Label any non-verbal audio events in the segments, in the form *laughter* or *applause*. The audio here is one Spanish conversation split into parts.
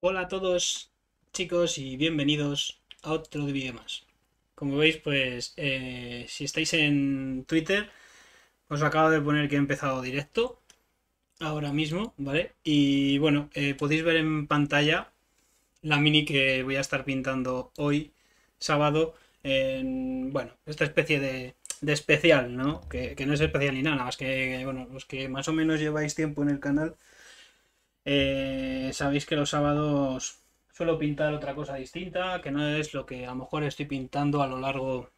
Hola a todos chicos y bienvenidos a otro vídeo más. Como veis, pues eh, si estáis en Twitter, os acabo de poner que he empezado directo ahora mismo, ¿vale? Y bueno, eh, podéis ver en pantalla la mini que voy a estar pintando hoy, sábado, en, bueno, esta especie de, especial, ¿no? Que, que, no es especial ni nada, más que, bueno, los que más o menos lleváis tiempo en el canal eh, sabéis que los sábados suelo pintar otra cosa distinta, que no es lo que a lo mejor estoy pintando a lo largo,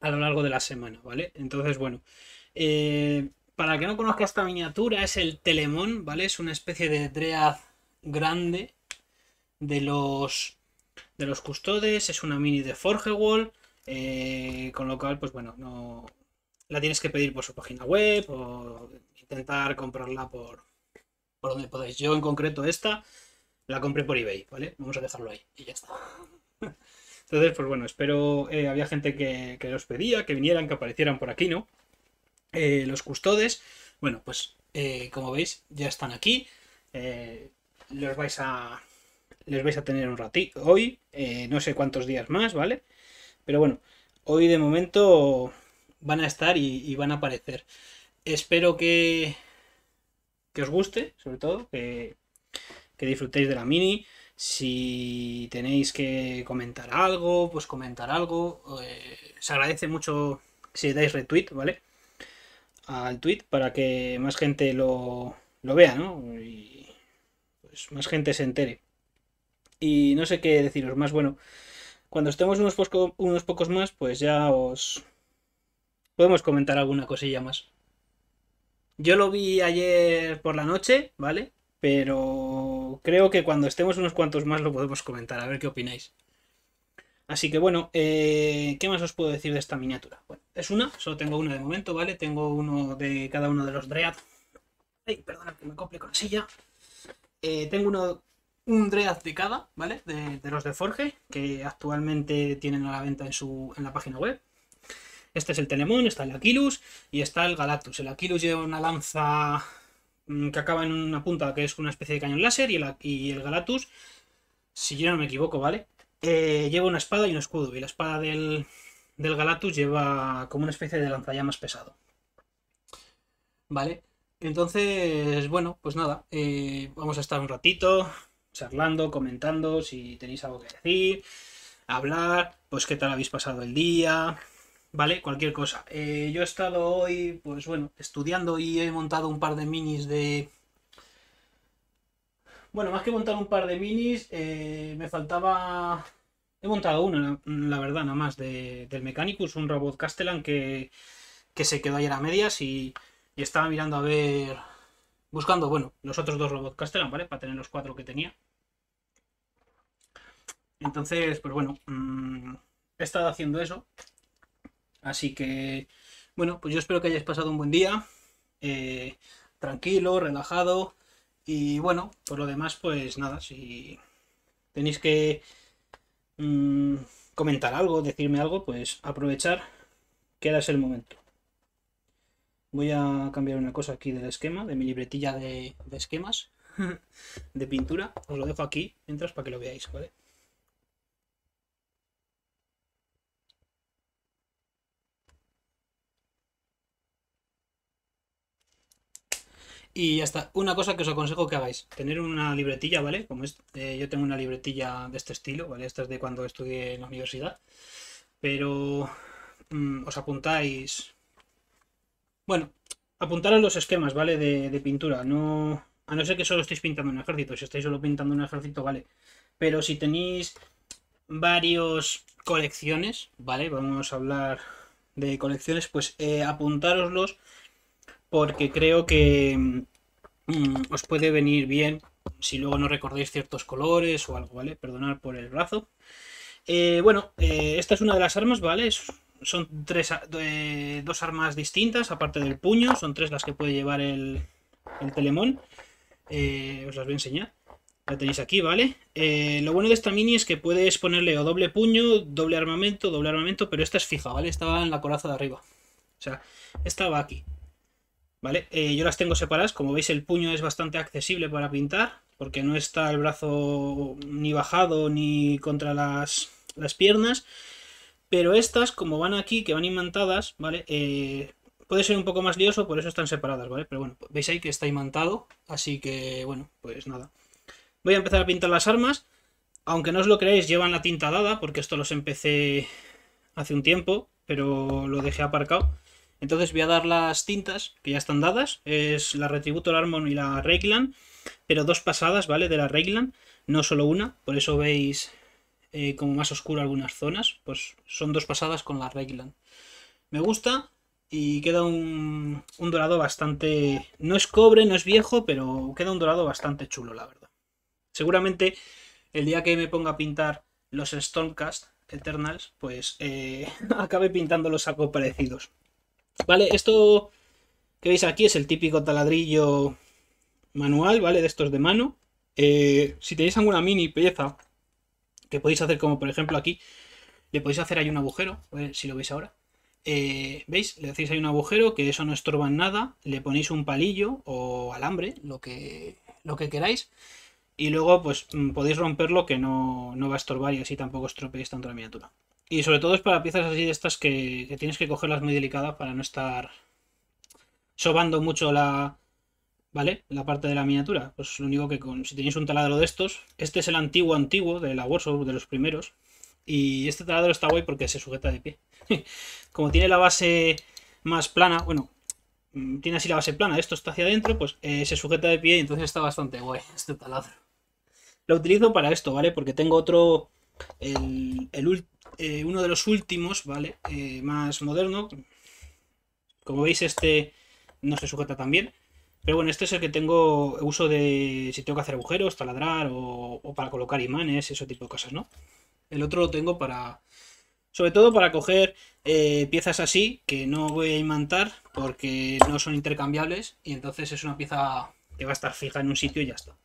a lo largo de la semana, ¿vale? Entonces, bueno, eh, para que no conozca esta miniatura, es el Telemón, ¿vale? Es una especie de Dread grande de los, de los custodes, es una mini de Forge eh, con lo cual, pues bueno, no, la tienes que pedir por su página web o intentar comprarla por, por donde podáis. Yo en concreto esta la compré por eBay, ¿vale? Vamos a dejarlo ahí y ya está. *laughs* Entonces, pues bueno, espero, eh, había gente que, que, los pedía, que vinieran, que aparecieran por aquí, ¿no? Eh, los custodes, bueno, pues eh, como veis, ya están aquí. los vais a... Les vais a tener un ratito hoy, no sé cuántos días más, ¿vale? Pero bueno, hoy de momento van a estar y van a aparecer. Espero que, que os guste, sobre todo, que, disfrutéis de la mini. Si tenéis que comentar algo, pues comentar algo. Eh, se agradece mucho si dais retweet, ¿vale? Al tweet para que más gente lo, lo vea, ¿no? Y pues más gente se entere. Y no sé qué deciros más. Bueno, cuando estemos unos, unos pocos más, pues ya os podemos comentar alguna cosilla más. Yo lo vi ayer por la noche, ¿vale? Pero creo que cuando estemos unos cuantos más lo podemos comentar, a ver qué opináis. Así que bueno, eh, ¿qué más os puedo decir de esta miniatura? Bueno, es una, solo tengo una de momento, ¿vale? Tengo uno de cada uno de los Dread. Ay, perdona que me cople con la silla. Eh, tengo uno, un Dread de cada, ¿vale? De, de, los de Forge, que actualmente tienen a la venta en, su, en la página web. Este es el Telemón, está el Aquilus y está el Galactus. El Aquilus lleva una lanza mm, que acaba en una punta que es una especie de cañón láser y el, y el Galactus, si yo no me equivoco, ¿vale? Eh, lleva una espada y un escudo y la espada del, del Galactus lleva como una especie de lanzallamas pesado. ¿Vale? Entonces, bueno, pues nada, eh, vamos a estar un ratito charlando, comentando, si tenéis algo que decir, hablar, pues qué tal habéis pasado el día, ¿vale? Cualquier cosa. Eh, yo he estado hoy, pues bueno, estudiando y he montado un par de minis de... Bueno, más que montar un par de minis, eh, me faltaba... He montado uno, la, verdad, nada más, de, del Mechanicus, un robot Castellan que, se quedó ayer a medias y, estaba mirando a ver... Buscando, bueno, los otros dos robots Castellan, ¿vale? Para tener los cuatro que tenía. Entonces, pues bueno, mm, he estado haciendo eso Así que, bueno, pues yo espero que hayáis pasado un buen día, eh, tranquilo, relajado. Y bueno, por lo demás, pues nada, si tenéis que mm, comentar algo, decirme algo, pues aprovechar que ahora es el momento. Voy a cambiar una cosa aquí del esquema, de mi libretilla de, de esquemas, *laughs* de pintura. Os lo dejo aquí mientras para que lo veáis, ¿vale? Y ya está. Una cosa que os aconsejo que hagáis, tener una libretilla, ¿vale? Como es, eh, yo tengo una libretilla de este estilo, ¿vale? Esta es de cuando estudié en la universidad. Pero mm, os apuntáis... Bueno, apuntaros los esquemas, ¿vale? De, pintura. No, a no ser que solo estéis pintando un ejército. Si estáis solo pintando un ejército, vale. Pero si tenéis varios colecciones, ¿vale? Vamos a hablar de colecciones, pues eh, apuntároslos porque creo que mm, mm, os puede venir bien si luego no recordáis ciertos colores o algo, ¿vale? Perdonad por el brazo. Eh, bueno, eh, esta es una de las armas, ¿vale? son tres, eh, dos armas distintas, aparte del puño, son tres las que puede llevar el, el telemón. os las voy a enseñar. La tenéis aquí, ¿vale? lo bueno de esta mini es que puedes ponerle o doble puño, doble armamento, doble armamento, pero esta es fija, ¿vale? Estaba en la coraza de arriba. O sea, estaba aquí. ¿Vale? Eh, yo las tengo separadas, como veis el puño es bastante accesible para pintar, porque no está el brazo ni bajado ni contra las, piernas, pero estas, como van aquí, que van imantadas, ¿vale? Eh, puede ser un poco más lioso, por eso están separadas, ¿vale? Pero bueno, veis ahí que está imantado, así que, bueno, pues nada. Voy a empezar a pintar las armas, aunque no os lo creáis, llevan la tinta dada, porque esto los empecé hace un tiempo, pero lo dejé aparcado. Entonces voy a dar las tintas que ya están dadas. Es la Retributor Armor y la reglan Pero dos pasadas, ¿vale? De la reglan No solo una. Por eso veis eh, como más oscuro algunas zonas. Pues son dos pasadas con la reglan Me gusta. Y queda un, dorado bastante... No es cobre, no es viejo, pero queda un dorado bastante chulo, la verdad. Seguramente el día que me ponga a pintar los Stormcast Eternals, pues eh, *laughs* acabe acabe los algo parecidos. ¿Vale? Esto que veis aquí es el típico taladrillo manual, ¿vale? De estos de mano. Eh, si tenéis alguna mini pieza que podéis hacer como por ejemplo aquí, le podéis hacer ahí un agujero, si lo veis ahora. Eh, ¿Veis? Le hacéis ahí un agujero, que eso no estorba en nada, le ponéis un palillo o alambre, lo que, lo que queráis, y luego pues mm, podéis romperlo que no, no va a estorbar y así tampoco estropeéis tanto la miniatura. Y sobre todo es para piezas así de estas que, tienes que cogerlas muy delicadas para no estar sobando mucho la, ¿vale? La parte de la miniatura. Pues lo único que con, si tenéis un taladro de estos, este es el antiguo antiguo de la Warsaw, de los primeros. Y este taladro está guay porque se sujeta de pie. *laughs* Como tiene la base más plana, bueno, mm, tiene así la base plana, esto está hacia adentro, pues eh, se sujeta de pie y entonces está bastante guay *laughs* este taladro. Lo utilizo para esto, ¿vale? Porque tengo otro el, eh, uno de los últimos, ¿vale? Eh, más moderno. Como veis, este no se sujeta tan bien. Pero bueno, este es el que tengo uso de si tengo que hacer agujeros, taladrar o, para colocar imanes, ese tipo de cosas, ¿no? El otro lo tengo para, sobre todo para coger eh, piezas así que no voy a imantar porque no son intercambiables y entonces es una pieza que va a estar fija en un sitio y ya está.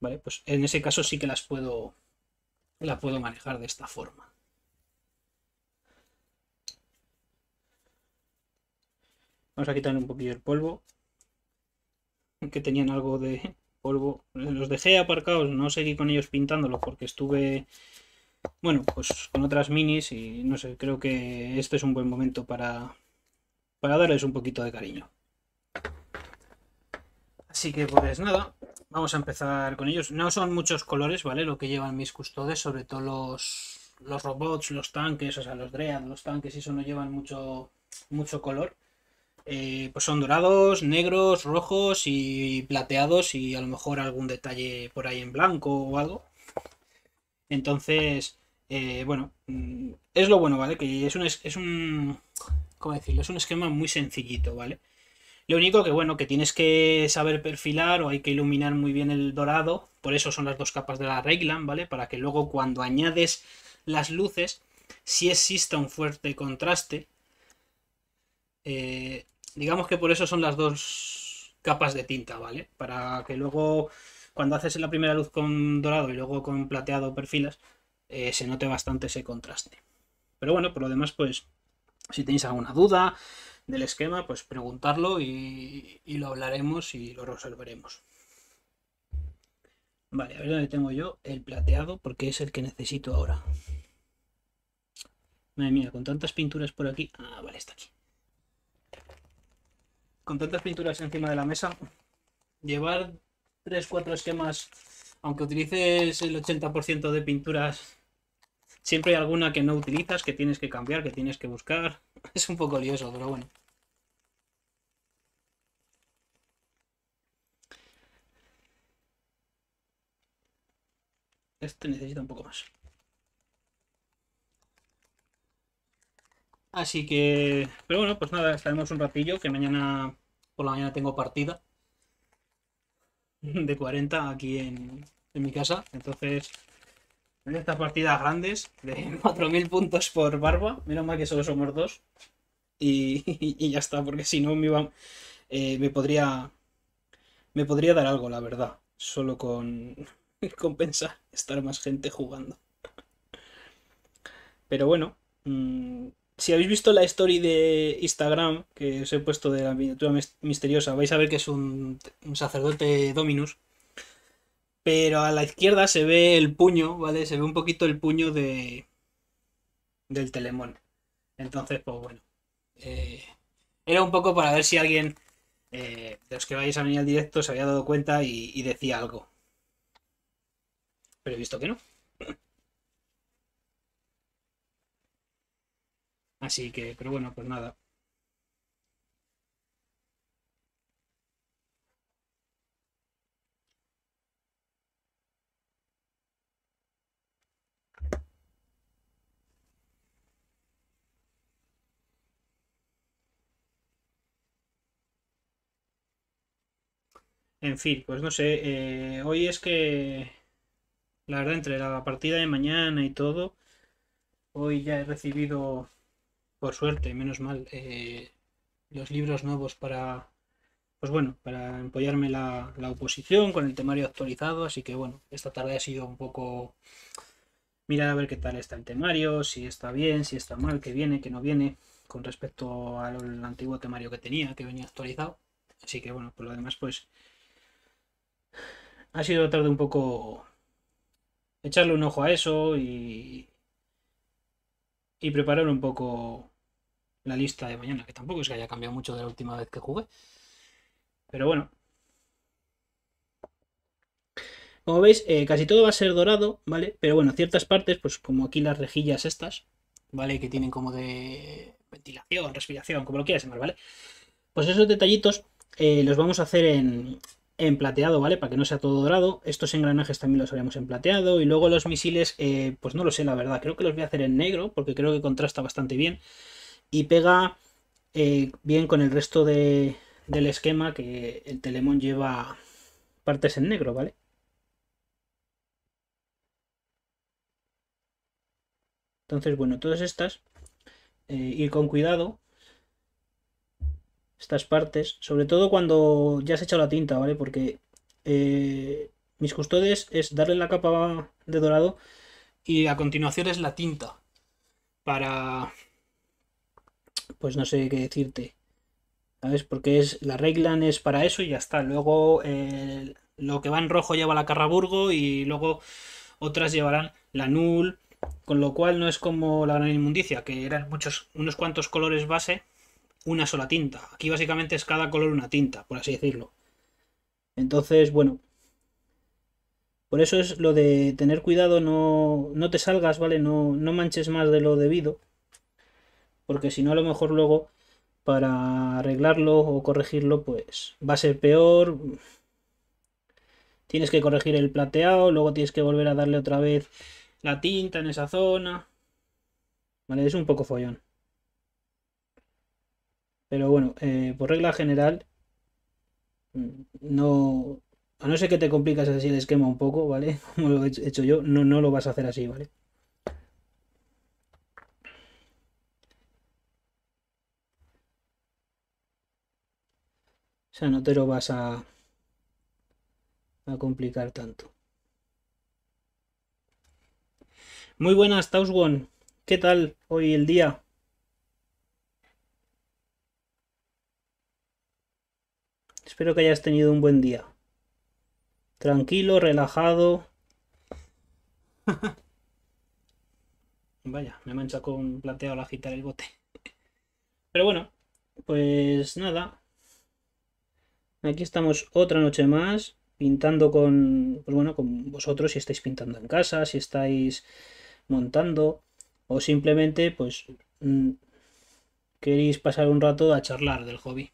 Vale, pues en ese caso sí que las puedo la puedo manejar de esta forma. Vamos a quitar un poquillo el polvo, que tenían algo de polvo. Los dejé aparcados, no seguí con ellos pintándolos porque estuve, bueno, pues con otras minis y no sé, creo que este es un buen momento para, para darles un poquito de cariño. Así que pues nada, vamos a empezar con ellos. No son muchos colores, ¿vale? Lo que llevan mis custodes, sobre todo los, robots, los tanques, o sea, los dread, los tanques, eso no llevan mucho, mucho color. Eh, pues son dorados, negros, rojos y plateados y a lo mejor algún detalle por ahí en blanco o algo. Entonces, eh, bueno, mm, es lo bueno, ¿vale? Que es un, es decirlo? Es un esquema muy sencillito, ¿vale? vale lo único que, bueno, que tienes que saber perfilar o hay que iluminar muy bien el dorado, por eso son las dos capas de la regla, ¿vale? Para que luego cuando añades las luces, si exista un fuerte contraste. Eh, digamos que por eso son las dos capas de tinta, ¿vale? Para que luego cuando haces la primera luz con dorado y luego con plateado perfilas, eh, se note bastante ese contraste. Pero bueno, por lo demás, pues si tenéis alguna duda, del esquema, pues preguntarlo y, lo hablaremos y lo resolveremos. Vale, a ver dónde tengo yo el plateado porque es el que necesito ahora. Madre mía, con tantas pinturas por aquí... Ah, vale, está aquí. Con tantas pinturas encima de la mesa, llevar 3-4 esquemas, aunque utilices el 80% de pinturas, siempre hay alguna que no utilizas, que tienes que cambiar, que tienes que buscar. *laughs* Es un poco lioso, pero bueno. Este necesita un poco más. Así que, pero bueno, pues nada, estaremos un ratillo, que mañana por la mañana tengo partida de 40 aquí en, en mi casa. Entonces, en estas partidas grandes de 4.000 *laughs* puntos por barba, menos mal que solo somos dos. Y, *laughs* ya está, porque si no me, iba, eh, me podría me podría dar algo, la verdad, solo con, *laughs* compensa estar más gente jugando. Pero bueno, mm, si habéis visto la story de Instagram que os he puesto de la miniatura misteriosa, vais a ver que es un, sacerdote Dominus. Pero a la izquierda se ve el puño, ¿vale? Se ve un poquito el puño de del telemón. Entonces, pues bueno. Eh, era un poco para ver si alguien eh, de los que vais a venir al directo se había dado cuenta y decía algo. Pero he visto que no. Así que, pero bueno, pues nada. En fin, pues no sé, eh, hoy es que la verdad, entre la partida de mañana y todo, hoy ya he recibido, por suerte, menos mal, eh, los libros nuevos para, pues bueno, para empollarme la, oposición con el temario actualizado. Así que bueno, esta tarde ha sido un poco mirar a ver qué tal está el temario, si está bien, si está mal, qué viene, qué no viene, con respecto al antiguo temario que tenía, que venía actualizado. Así que bueno, por lo demás, pues ha sido tarde un poco echarle un ojo a eso y, y preparar un poco la lista de mañana, que tampoco es que haya cambiado mucho de la última vez que jugué. Pero bueno. Como veis, eh, casi todo va a ser dorado, ¿vale? Pero bueno, ciertas partes, pues como aquí las rejillas estas, ¿vale? Que tienen como de ventilación, respiración, como lo quieras llamar, ¿vale? Pues esos detallitos eh, los vamos a hacer en, en plateado, ¿vale? Para que no sea todo dorado. Estos engranajes también los haremos en plateado. Y luego los misiles, eh, pues no lo sé, la verdad. Creo que los voy a hacer en negro porque creo que contrasta bastante bien. Y pega eh, bien con el resto del esquema que el Telemón lleva partes en negro, ¿vale? Entonces, bueno, todas estas, y eh, ir con cuidado estas partes, sobre todo cuando ya has echado la tinta, ¿vale? Porque eh, mis custodes es darle la capa de dorado y a continuación es la tinta para... pues no sé qué decirte. ¿Sabes? Porque es, la regla es para eso y ya está. Luego lo que va en rojo lleva la Carraburgo y luego otras llevarán la Null. Con lo cual no es como la gran inmundicia, que eran muchos, unos cuantos colores base una sola tinta. Aquí básicamente es cada color una tinta, por así decirlo. Entonces, bueno. Por eso es lo de tener cuidado, no, no te salgas, ¿vale? No, no manches más de lo debido. Porque si no, a lo mejor luego para arreglarlo o corregirlo, pues va a ser peor. Tienes que corregir el plateado, luego tienes que volver a darle otra vez la tinta en esa zona. Vale, es un poco follón. Pero bueno, eh, por regla general, no. A no ser que te complicas así el esquema un poco, ¿vale? *laughs* Como lo he hecho yo, no, no lo vas a hacer así, ¿vale? O sea, no te lo vas a, a complicar tanto. Muy buenas, Tauswon. ¿Qué tal hoy el día? Espero que hayas tenido un buen día. Tranquilo, relajado. *laughs* Vaya, me mancha con plateado la agitar el bote. Pero bueno, pues nada. Aquí estamos otra noche más, pintando con, pues bueno, con vosotros si estáis pintando en casa, si estáis montando, o simplemente, pues, mm, queréis pasar un rato a charlar del hobby.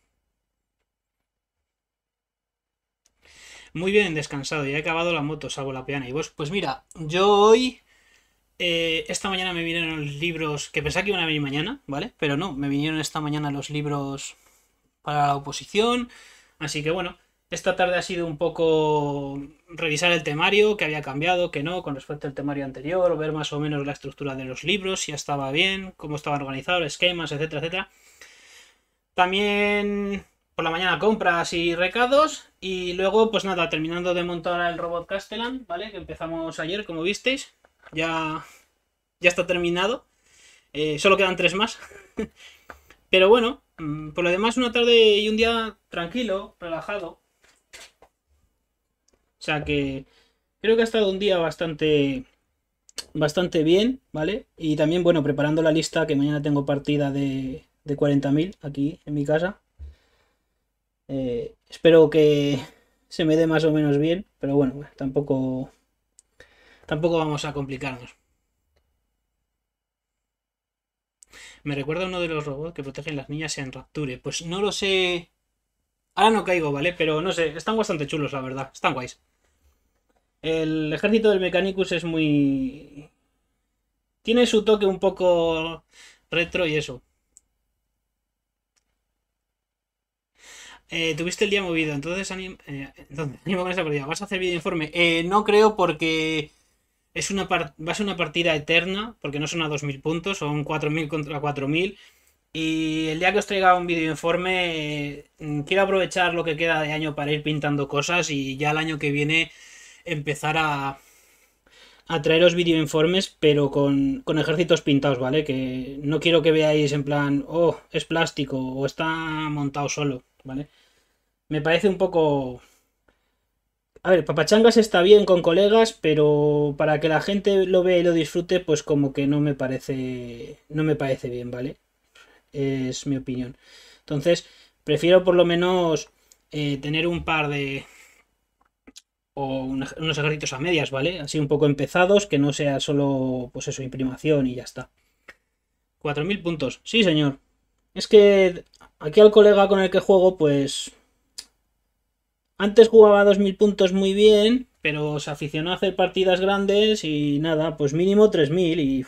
Muy bien descansado, y he acabado la moto, salvo la peana. Y vos, pues mira, yo hoy, eh, esta mañana me vinieron los libros que pensaba que iban a venir mañana, ¿vale? Pero no, me vinieron esta mañana los libros para la oposición. Así que bueno, esta tarde ha sido un poco revisar el temario, que había cambiado, que no, con respecto al temario anterior, ver más o menos la estructura de los libros, si ya estaba bien, cómo estaba organizado, esquemas, etcétera, etcétera. También por la mañana compras y recados y luego pues nada, terminando de montar el robot Castellan, ¿vale? Que empezamos ayer, como visteis, ya, ya está terminado, eh, solo quedan tres más, *laughs* pero bueno, mm, por lo demás una tarde y un día tranquilo, relajado, o sea que creo que ha estado un día bastante bastante bien, ¿vale? Y también, bueno, preparando la lista, que mañana tengo partida de, de 40.000 aquí en mi casa. Eh, espero que se me dé más o menos bien, pero bueno, tampoco, tampoco vamos a complicarnos. Me recuerda uno de los robots que protegen las niñas en Rapture. Pues no lo sé. Ahora no caigo, ¿vale? Pero no sé, están bastante chulos, la verdad. Están guays. El ejército del Mechanicus es muy. Tiene su toque un poco retro y eso. Eh, tuviste el día movido, entonces animo, eh, *laughs* con esa partida. ¿Vas a hacer video informe? Eh, no creo porque es una va a ser una partida eterna, porque no son a 2.000 puntos, son 4.000 contra 4.000. Y el día que os traiga un video informe, mm, quiero aprovechar lo que queda de año para ir pintando cosas y ya el año que viene empezar a, a traeros videoinformes informes, pero con, con, ejércitos pintados, ¿vale? Que no quiero que veáis en plan, oh, es plástico o está montado solo. ¿vale? Me parece un poco... A ver, Papachangas está bien con colegas, pero para que la gente lo vea y lo disfrute, pues como que no me parece, no me parece bien, ¿vale? Es mi opinión. Entonces, prefiero por lo menos eh, tener un par de, o unos agarritos a medias, ¿vale? Así un poco empezados, que no sea solo, pues eso, imprimación y ya está. 4.000 puntos. Sí, señor. Es que Aquí al colega con el que juego, pues... Antes jugaba 2.000 puntos muy bien, pero se aficionó a hacer partidas grandes y nada, pues mínimo 3.000 y...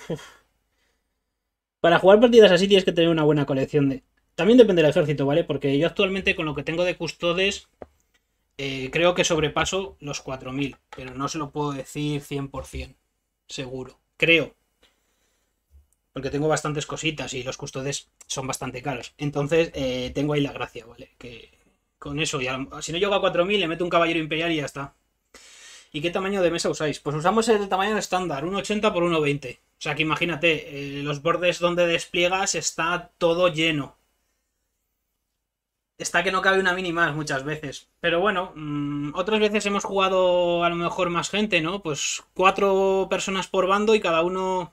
Para jugar partidas así tienes que tener una buena colección de... También depende del ejército, ¿vale? Porque yo actualmente con lo que tengo de custodes eh, creo que sobrepaso los 4.000, pero no se lo puedo decir 100%, seguro. Creo, porque tengo bastantes cositas y los custodes son bastante caros. Entonces eh, tengo ahí la gracia, ¿vale? Que con eso, si no llego a 4000, le meto un caballero imperial y ya está. ¿Y qué tamaño de mesa usáis? Pues usamos el tamaño estándar, 1,80 por 1,20. O sea que imagínate, eh, los bordes donde despliegas está todo lleno. Está que no cabe una mini más muchas veces. Pero bueno, mm, otras veces hemos jugado a lo mejor más gente, ¿no? Pues cuatro personas por bando y cada uno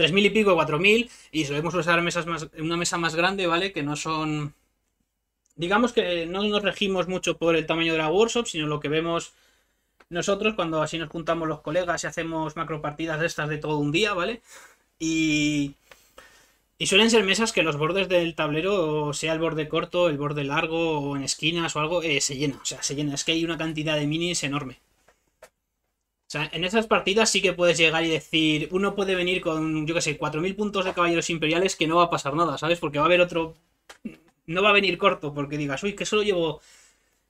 3.000 y pico, 4.000, y solemos usar mesas más, una mesa más grande, ¿vale? Que no son... Digamos que no nos regimos mucho por el tamaño de la workshop, sino lo que vemos nosotros cuando así nos juntamos los colegas y hacemos macro partidas de estas de todo un día, ¿vale? Y... Y suelen ser mesas que los bordes del tablero, sea el borde corto, el borde largo, o en esquinas o algo, eh, se llena. O sea, se llena. Es que hay una cantidad de minis enorme. O sea, en esas partidas sí que puedes llegar y decir, uno puede venir con, yo qué sé, 4.000 puntos de caballeros imperiales que no va a pasar nada, ¿sabes? Porque va a haber otro... No va a venir corto porque digas, uy, que solo llevo,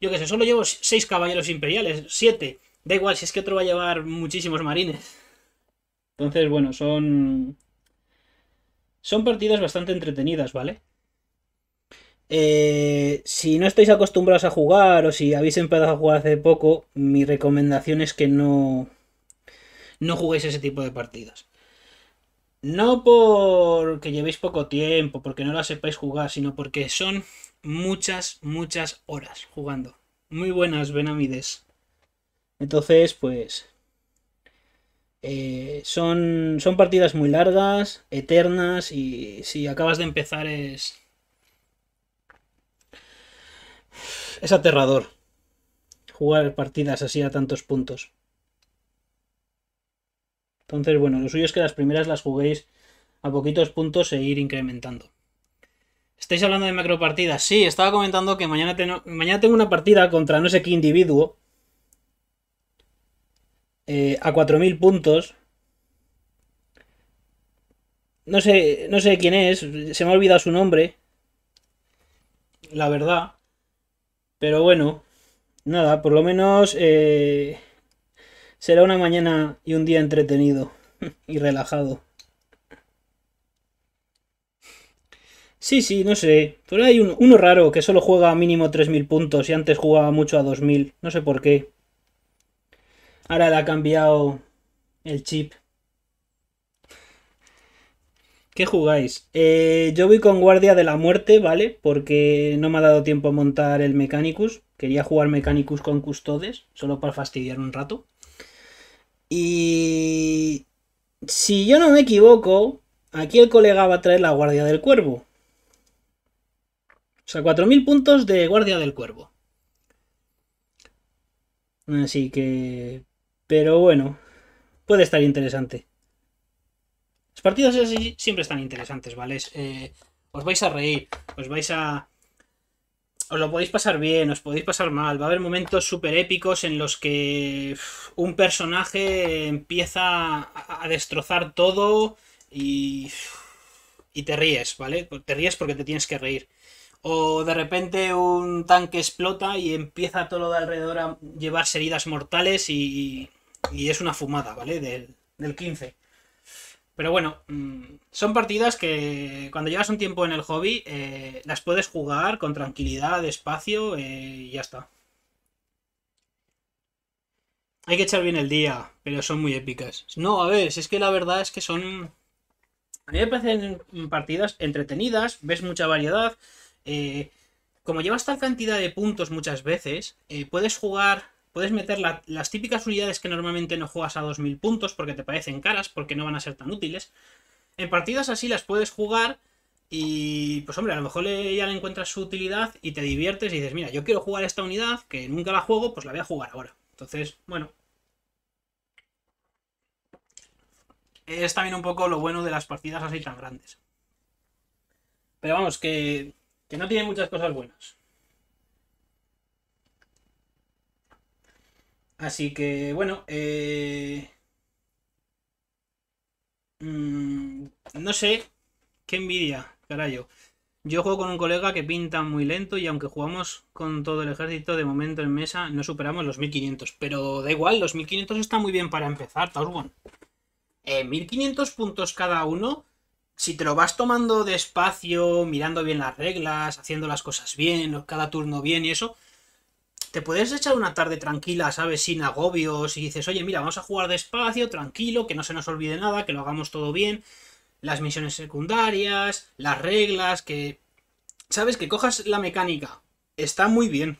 yo qué sé, solo llevo 6 caballeros imperiales, 7. Da igual, si es que otro va a llevar muchísimos marines. Entonces, bueno, son... Son partidas bastante entretenidas, ¿vale? Eh, si no estáis acostumbrados a jugar o si habéis empezado a jugar hace poco, mi recomendación es que no, no juguéis ese tipo de partidas. No porque llevéis poco tiempo, porque no las sepáis jugar, sino porque son muchas, muchas horas jugando. Muy buenas, Benamides. Entonces, pues... Eh, son, son partidas muy largas, eternas, y si acabas de empezar es, es aterrador jugar partidas así a tantos puntos. Entonces, bueno, lo suyo es que las primeras las juguéis a poquitos puntos e ir incrementando. ¿Estáis hablando de macropartidas? Sí, estaba comentando que mañana, tengo, mañana tengo una partida contra no sé qué individuo. Eh, a 4.000 puntos. No sé, no sé quién es, se me ha olvidado su nombre. La verdad. Pero bueno, nada, por lo menos eh, será una mañana y un día entretenido *laughs* y relajado. Sí, sí, no sé. Pero hay uno, uno raro que solo juega a mínimo 3.000 puntos y antes jugaba mucho a 2.000. No sé por qué. Ahora le ha cambiado el chip. ¿Qué jugáis? Eh, yo voy con Guardia de la Muerte, ¿vale? Porque no me ha dado tiempo a montar el Mechanicus. Quería jugar Mechanicus con Custodes, solo para fastidiar un rato. Y... Si yo no me equivoco, aquí el colega va a traer la Guardia del Cuervo. O sea, 4.000 puntos de Guardia del Cuervo. Así que... Pero bueno, puede estar interesante partidos así siempre están interesantes, ¿vale? Eh, os vais a reír, os vais a... Os lo podéis pasar bien, os podéis pasar mal. Va a haber momentos súper épicos en los que un personaje empieza a destrozar todo y... Y te ríes, ¿vale? Te ríes porque te tienes que reír. O de repente un tanque explota y empieza todo lo de alrededor a llevarse heridas mortales y, y es una fumada, ¿vale? Del, del 15. Pero bueno, mm, son partidas que cuando llevas un tiempo en el hobby eh, las puedes jugar con tranquilidad, despacio eh, y ya está. Hay que echar bien el día, pero son muy épicas. No, a ver, es que la verdad es que son... A mí me parecen partidas entretenidas, ves mucha variedad. Eh, como llevas tal cantidad de puntos muchas veces, puedes jugar Puedes meter las típicas unidades que normalmente no juegas a 2000 puntos porque te parecen caras, porque no van a ser tan útiles. En partidas así las puedes jugar y pues hombre, a lo mejor ya le encuentras su utilidad y te diviertes y dices, mira, yo quiero jugar esta unidad que nunca la juego, pues la voy a jugar ahora. Entonces, bueno. Es también un poco lo bueno de las partidas así tan grandes. Pero vamos, que, que no tiene muchas cosas buenas. Así que bueno, eh, mm, no sé, qué envidia, carajo. Yo juego con un colega que pinta muy lento y aunque jugamos con todo el ejército, de momento en mesa no superamos los 1500. Pero da igual, los 1500 está muy bien para empezar, Taurgon. Eh, 1500 puntos cada uno, si te lo vas tomando despacio, mirando bien las reglas, haciendo las cosas bien, cada turno bien y eso, te puedes echar una tarde tranquila, ¿sabes? Sin agobios y dices, oye, mira, vamos a jugar despacio, tranquilo, que no se nos olvide nada, que lo hagamos todo bien, las misiones secundarias, las reglas, que... ¿Sabes? Que cojas la mecánica. Está muy bien.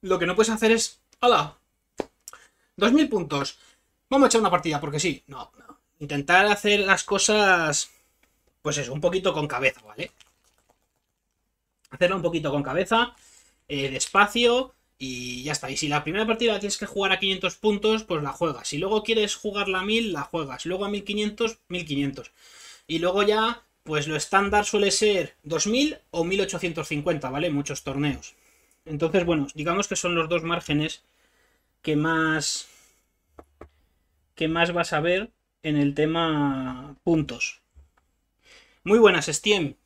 Lo que no puedes hacer es... ¡Hala! 2.000 puntos. Vamos a echar una partida, porque sí. No, no. Intentar hacer las cosas... Pues eso, un poquito con cabeza, ¿vale? Hacerlo un poquito con cabeza eh, despacio y ya está. Y si la primera partida la tienes que jugar a 500 puntos, pues la juegas. Si luego quieres jugarla a 1000, la juegas. Luego a 1500, 1500. Y luego ya, pues lo estándar suele ser 2000 o 1850, ¿vale? Muchos torneos. Entonces, bueno, digamos que son los dos márgenes que más que más vas a ver en el tema puntos. Muy buenas, Steam.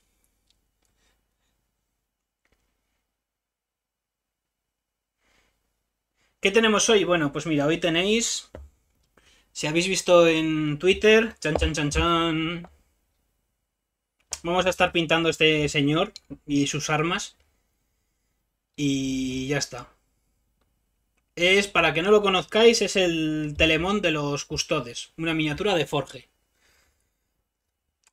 ¿Qué tenemos hoy? Bueno, pues mira, hoy tenéis, si habéis visto en Twitter, chan chan vamos a estar pintando este señor y sus armas. Y ya está. Es, para que no lo conozcáis, es el Telemón de los Custodes, una miniatura de Forge.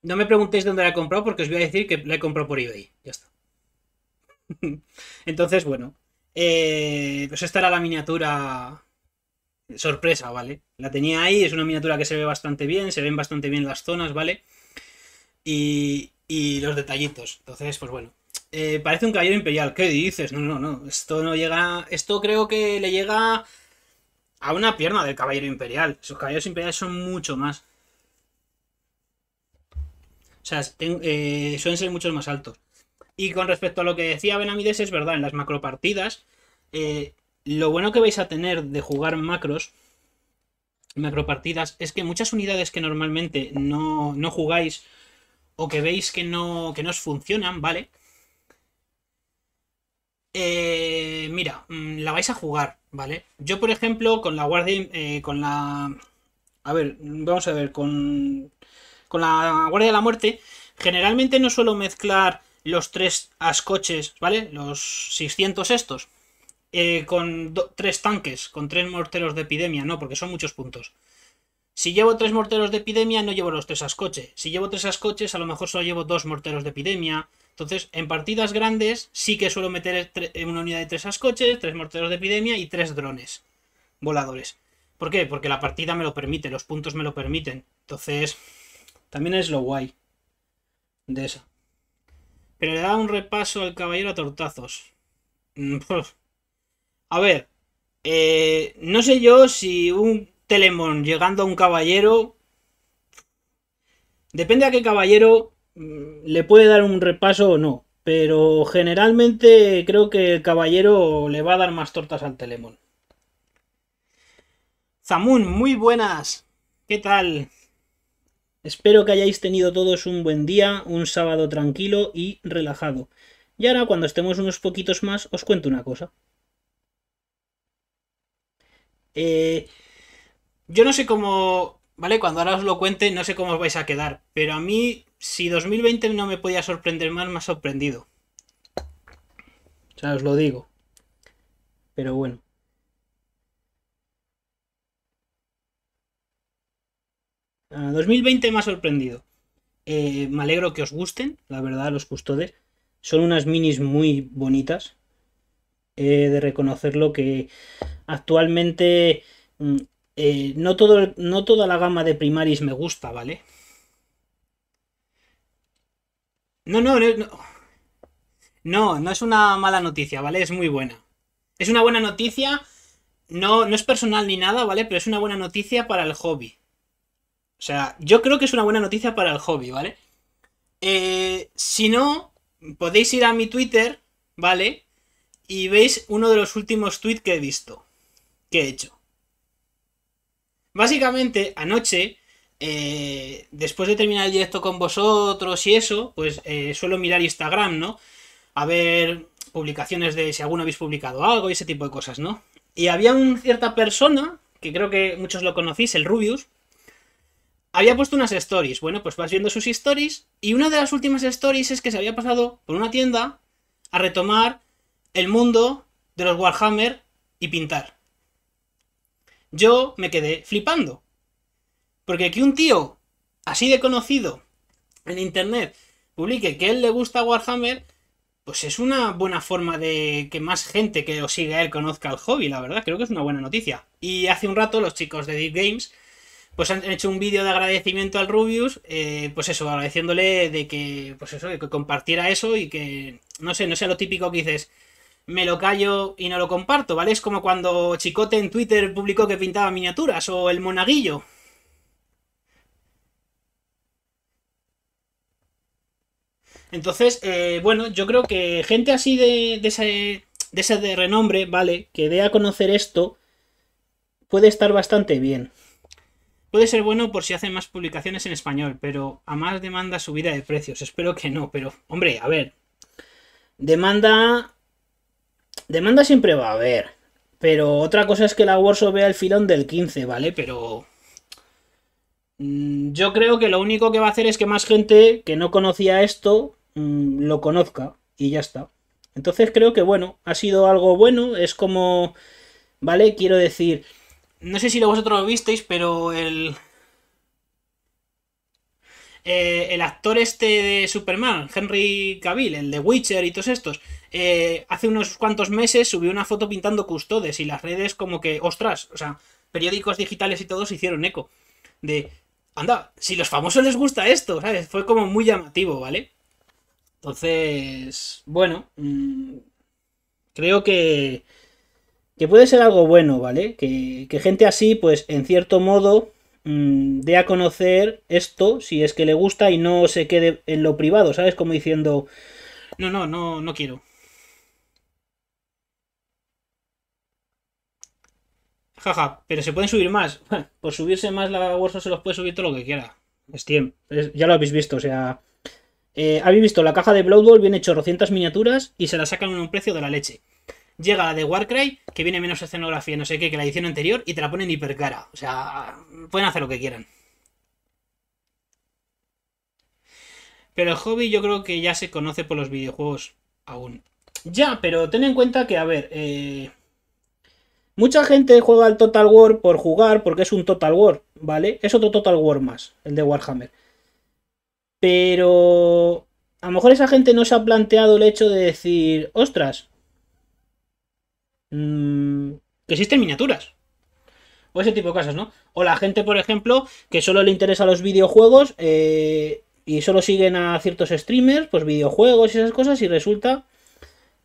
No me preguntéis dónde la he comprado porque os voy a decir que la he comprado por eBay. Ya está. *laughs* Entonces, bueno, eh, pues esta era la miniatura sorpresa, ¿vale? La tenía ahí, es una miniatura que se ve bastante bien, se ven bastante bien las zonas, ¿vale? Y, y los detallitos. Entonces, pues bueno. Eh, parece un caballero imperial. ¿Qué dices? No, no, no. Esto no llega. Esto creo que le llega a una pierna del caballero imperial. Sus caballeros imperiales son mucho más. O sea, eh, suelen ser muchos más altos. Y con respecto a lo que decía Benamides, es verdad, en las macropartidas, eh, lo bueno que vais a tener de jugar macros, macropartidas, es que muchas unidades que normalmente no, jugáis o que veis que no, que os funcionan, ¿vale? Eh, mira, mm, la vais a jugar, ¿vale? Yo, por ejemplo, con la Guardia. Eh, con la. A ver, vamos a ver, con. Con la Guardia de la Muerte. Generalmente no suelo mezclar los tres ascoches, ¿vale? Los 600 estos. Eh, con tres tanques, con tres morteros de epidemia, no, porque son muchos puntos. Si llevo tres morteros de epidemia, no llevo los tres ascoches. Si llevo tres ascoches, a lo mejor solo llevo dos morteros de epidemia. Entonces, en partidas grandes, sí que suelo meter una unidad de tres ascoches, tres morteros de epidemia y tres drones voladores. ¿Por qué? Porque la partida me lo permite, los puntos me lo permiten. Entonces, también es lo guay de esa. Pero le da un repaso al caballero a tortazos. Mm, pues, a ver, eh, no sé yo si un Telemón llegando a un caballero... Depende a qué caballero mm, le puede dar un repaso o no. Pero generalmente creo que el caballero le va a dar más tortas al Telemón. Zamun, muy buenas. ¿Qué tal? Espero que hayáis tenido todos un buen día, un sábado tranquilo y relajado. Y ahora, cuando estemos unos poquitos más, os cuento una cosa. Eh, yo no sé cómo... ¿Vale? Cuando ahora os lo cuente, no sé cómo os vais a quedar. Pero a mí, si 2020 no me podía sorprender más, me ha sorprendido. O sea, os lo digo. Pero bueno. 2020 ah, me ha sorprendido. Eh, me alegro que os gusten, la verdad, los custodes. Son unas minis muy bonitas. He de reconocerlo que actualmente mm, eh, no, todo, no toda la gama de primaris me gusta, ¿vale? No, no, no. No, no es una mala noticia, ¿vale? Es muy buena. Es una buena noticia. No, no es personal ni nada, ¿vale? Pero es una buena noticia para el hobby. O sea, yo creo que es una buena noticia para el hobby, ¿vale? Eh, si no, podéis ir a mi Twitter, ¿vale? Y veis uno de los últimos tweets que he visto, que he hecho. Básicamente, anoche, eh, después de terminar el directo con vosotros y eso, pues eh, suelo mirar Instagram, ¿no? A ver publicaciones de si alguno habéis publicado algo y ese tipo de cosas, ¿no? Y había una cierta persona, que creo que muchos lo conocéis, el Rubius, había puesto unas stories. Bueno, pues vas viendo sus stories. Y una de las últimas stories es que se había pasado por una tienda a retomar el mundo de los Warhammer y pintar. Yo me quedé flipando. Porque que un tío así de conocido en internet publique que él le gusta Warhammer, pues es una buena forma de que más gente que lo sigue él conozca el hobby, la verdad. Creo que es una buena noticia. Y hace un rato los chicos de Deep Games pues han hecho un vídeo de agradecimiento al Rubius, eh, pues eso, agradeciéndole de que, pues eso, que compartiera eso y que, no sé, no sea lo típico que dices, me lo callo y no lo comparto, ¿vale? Es como cuando Chicote en Twitter publicó que pintaba miniaturas o el monaguillo. Entonces, eh, bueno, yo creo que gente así de, ese, de de renombre, ¿vale? Que dé a conocer esto, puede estar bastante bien. Puede ser bueno por si hacen más publicaciones en español, pero a más demanda subida de precios. Espero que no, pero hombre, a ver. Demanda... Demanda siempre va a haber. Pero otra cosa es que la Warsaw vea el filón del 15, ¿vale? Pero... Mm, yo creo que lo único que va a hacer es que más gente que no conocía esto mm, lo conozca y ya está. Entonces creo que bueno, ha sido algo bueno, es como, ¿vale? Quiero decir, no sé si vosotros lo visteis, pero el. Eh, el actor este de Superman, Henry Cavill, el de Witcher y todos estos, eh, hace unos cuantos meses subió una foto pintando custodes y las redes como que, ostras, o sea, periódicos digitales y todos hicieron eco. De, anda, si los famosos les gusta esto, ¿sabes? Fue como muy llamativo, ¿vale? Entonces, bueno, mm, creo que que puede ser algo bueno, ¿vale? Que, gente así, pues en cierto modo, mm, dé a conocer esto si es que le gusta y no se quede en lo privado, ¿sabes? Como diciendo... No, no, no, no quiero. Jaja, pero se pueden subir más. *laughs* Por subirse más la bolsa se los puede subir todo lo que quiera. Es tiempo, ya lo habéis visto, o sea... Eh, habéis visto, la caja de Blood Bowl hecho chorrocientas miniaturas y se la sacan a un precio de la leche llega la de Warcry, que viene menos escenografía, no sé qué, que la edición anterior, y te la ponen hiper cara O sea, pueden hacer lo que quieran. Pero el hobby yo creo que ya se conoce por los videojuegos aún. Ya, pero ten en cuenta que, a ver, eh, mucha gente juega al Total War por jugar, porque es un Total War, ¿vale? Es otro Total War más, el de Warhammer. Pero a lo mejor esa gente no se ha planteado el hecho de decir, ostras, Mm, que existen miniaturas. O ese tipo de cosas, ¿no? O la gente, por ejemplo, que solo le interesa los videojuegos eh, y solo siguen a ciertos streamers, pues videojuegos y esas cosas, y resulta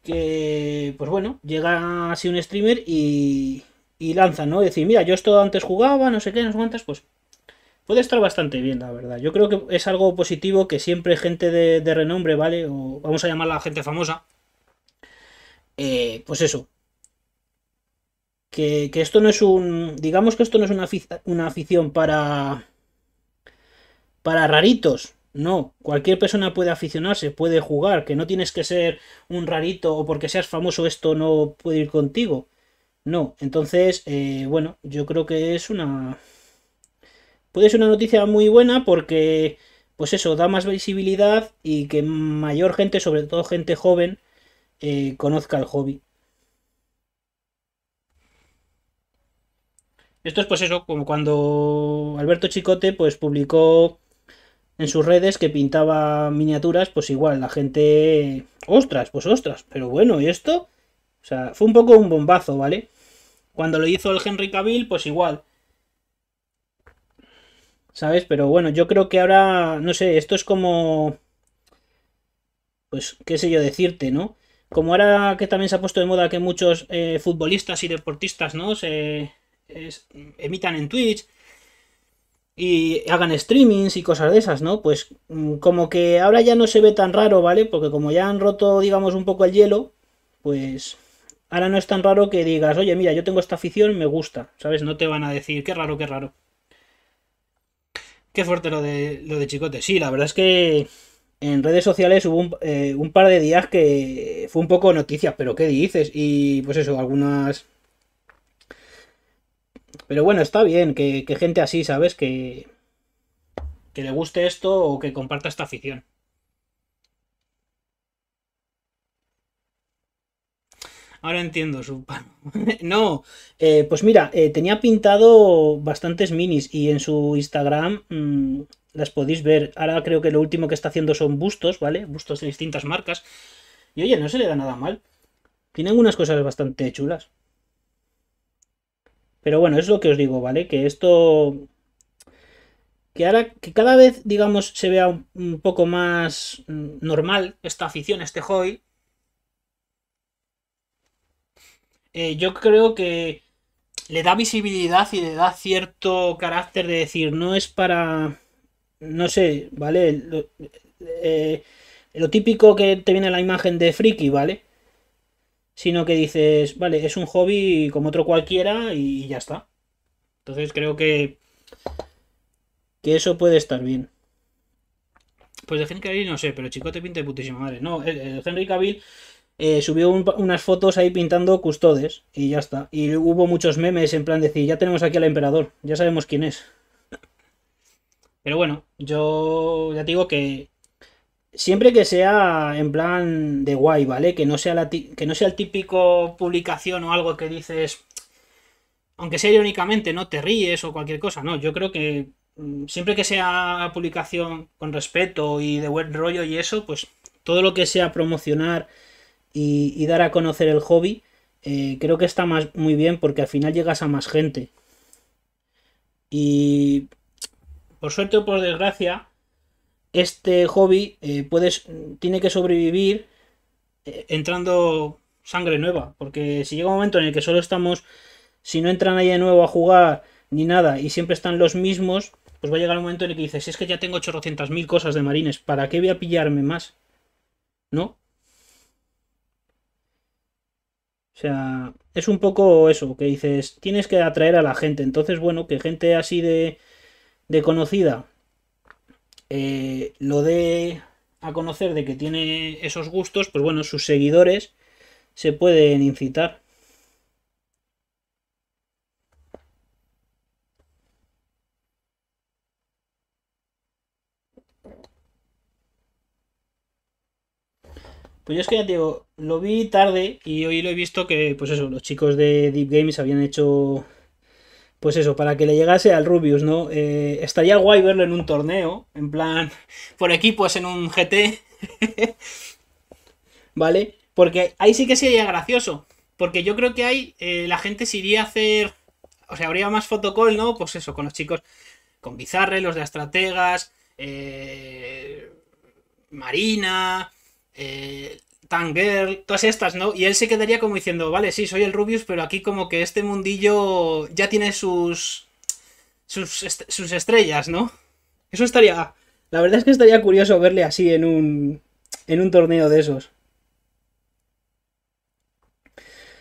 que, pues bueno, llega así un streamer y, lanza, ¿no? decir, mira, yo esto antes jugaba, no sé qué, no sé cuántas, pues puede estar bastante bien, la verdad. Yo creo que es algo positivo que siempre gente de, renombre, ¿vale? O vamos a llamarla gente famosa. Eh, pues eso, que, esto no es un. Digamos que esto no es una, una afición para. para raritos. No, cualquier persona puede aficionarse, puede jugar, que no tienes que ser un rarito o porque seas famoso esto no puede ir contigo. No, entonces, eh, bueno, yo creo que es una... Puede ser una noticia muy buena porque, pues eso, da más visibilidad y que mayor gente, sobre todo gente joven, eh, conozca el hobby. Esto es pues eso, como cuando Alberto Chicote pues publicó en sus redes que pintaba miniaturas, pues igual la gente, ostras, pues ostras, pero bueno, ¿y esto? O sea, fue un poco un bombazo, ¿vale? Cuando lo hizo el Henry Cavill, pues igual. ¿Sabes? Pero bueno, yo creo que ahora, no sé, esto es como... Pues, qué sé yo decirte, ¿no? Como ahora que también se ha puesto de moda que muchos eh, futbolistas y deportistas, ¿no? Se, emitan en Twitch y hagan streamings y cosas de esas, ¿no? Pues mm, como que ahora ya no se ve tan raro, ¿vale? Porque como ya han roto, digamos, un poco el hielo, pues ahora no es tan raro que digas, oye, mira, yo tengo esta afición, me gusta, ¿sabes? No te van a decir, qué raro, qué raro. Qué fuerte lo de, lo de Chicote. Sí, la verdad es que en redes sociales hubo un, eh, par de días que fue un poco noticia, pero ¿qué dices? Y pues eso, algunas pero bueno, está bien que, gente así, ¿sabes? Que, que le guste esto o que comparta esta afición. Ahora entiendo su pan. *laughs* no, eh, pues mira, eh, tenía pintado bastantes minis y en su Instagram mm, las podéis ver. Ahora creo que lo último que está haciendo son bustos, ¿vale? Bustos de distintas marcas. Y oye, no se le da nada mal. Tiene unas cosas bastante chulas. Pero bueno, es lo que os digo, ¿vale? Que esto... Que ahora, que cada vez, digamos, se vea un, poco más mm, normal esta afición, este hobby. Eh, yo creo que le da visibilidad y le da cierto carácter de decir, no es para... No sé, ¿vale? lo eh, típico que te viene la imagen de friki, ¿vale? sino que dices, vale, es un hobby como otro cualquiera y ya está. Entonces creo que, que eso puede estar bien. Pues de Henry Cavill no sé, pero te pinta de putísima madre. No, Henry Cavill eh, subió unas fotos ahí pintando custodes y ya está. Y hubo muchos memes en plan de decir, ya tenemos aquí al emperador, ya sabemos quién es. Pero bueno, yo ya digo que Siempre que sea en plan de guay, ¿vale? Que no sea, que no sea el típico publicación o algo que dices, aunque sea irónicamente, no te ríes o cualquier cosa, no, yo creo que mm, siempre que sea publicación con respeto y de buen rollo y eso, pues todo lo que sea promocionar y, dar a conocer el hobby, eh, creo que está más, muy bien porque al final llegas a más gente. Y por suerte o por desgracia, este hobby eh, tiene que sobrevivir eh, entrando sangre nueva. Porque si llega un momento en el que solo estamos, si no entran ahí de nuevo a jugar ni nada y siempre están los mismos, pues va a llegar un momento en el que dices, es que ya tengo 800.000 cosas de marines, ¿para qué voy a pillarme más? ¿No? O sea, es un poco eso, que dices, tienes que atraer a la gente. Entonces, bueno, que gente así de conocida eh, lo dé a conocer de que tiene esos gustos, pues bueno, sus seguidores se pueden incitar. Pues yo es que ya te digo, lo vi tarde y hoy lo he visto que, pues eso, los chicos de Deep Games habían hecho pues eso, para que le llegase al Rubius, ¿no? Eh, estaría guay verlo en un torneo, en plan, *laughs* por equipos pues, en un GT, *laughs* ¿vale? Porque ahí sí que sería gracioso, porque yo creo que ahí eh, la gente se iría a hacer, o sea, habría más fotocall, ¿no? Pues eso, con los chicos, con Bizarre, los de estrategas eh, Marina, eh, Tangirl, todas estas, ¿no? Y él se quedaría como diciendo, vale, sí, soy el Rubius, pero aquí como que este mundillo ya tiene sus... sus, estrellas, ¿no? Eso estaría... La verdad es que estaría curioso verle así en un... en un torneo de esos.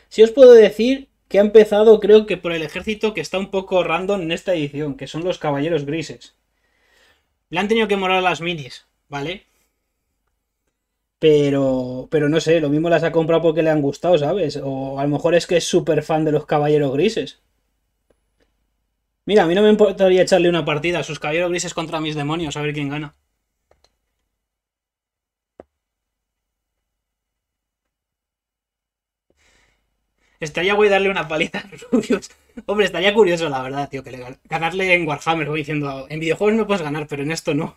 Si os puedo decir que ha empezado, creo que por el ejército que está un poco random en esta edición, que son los caballeros grises. Le han tenido que morar las minis, ¿vale? Pero, pero no sé, lo mismo las ha comprado porque le han gustado, ¿sabes? O a lo mejor es que es súper fan de los Caballeros Grises. Mira, a mí no me importaría echarle una partida a sus Caballeros Grises contra mis demonios, a ver quién gana. Estaría a darle una paliza a rubios. Hombre, estaría curioso, la verdad, tío, que ganarle en Warhammer, voy diciendo, ah, en videojuegos no puedes ganar, pero en esto no.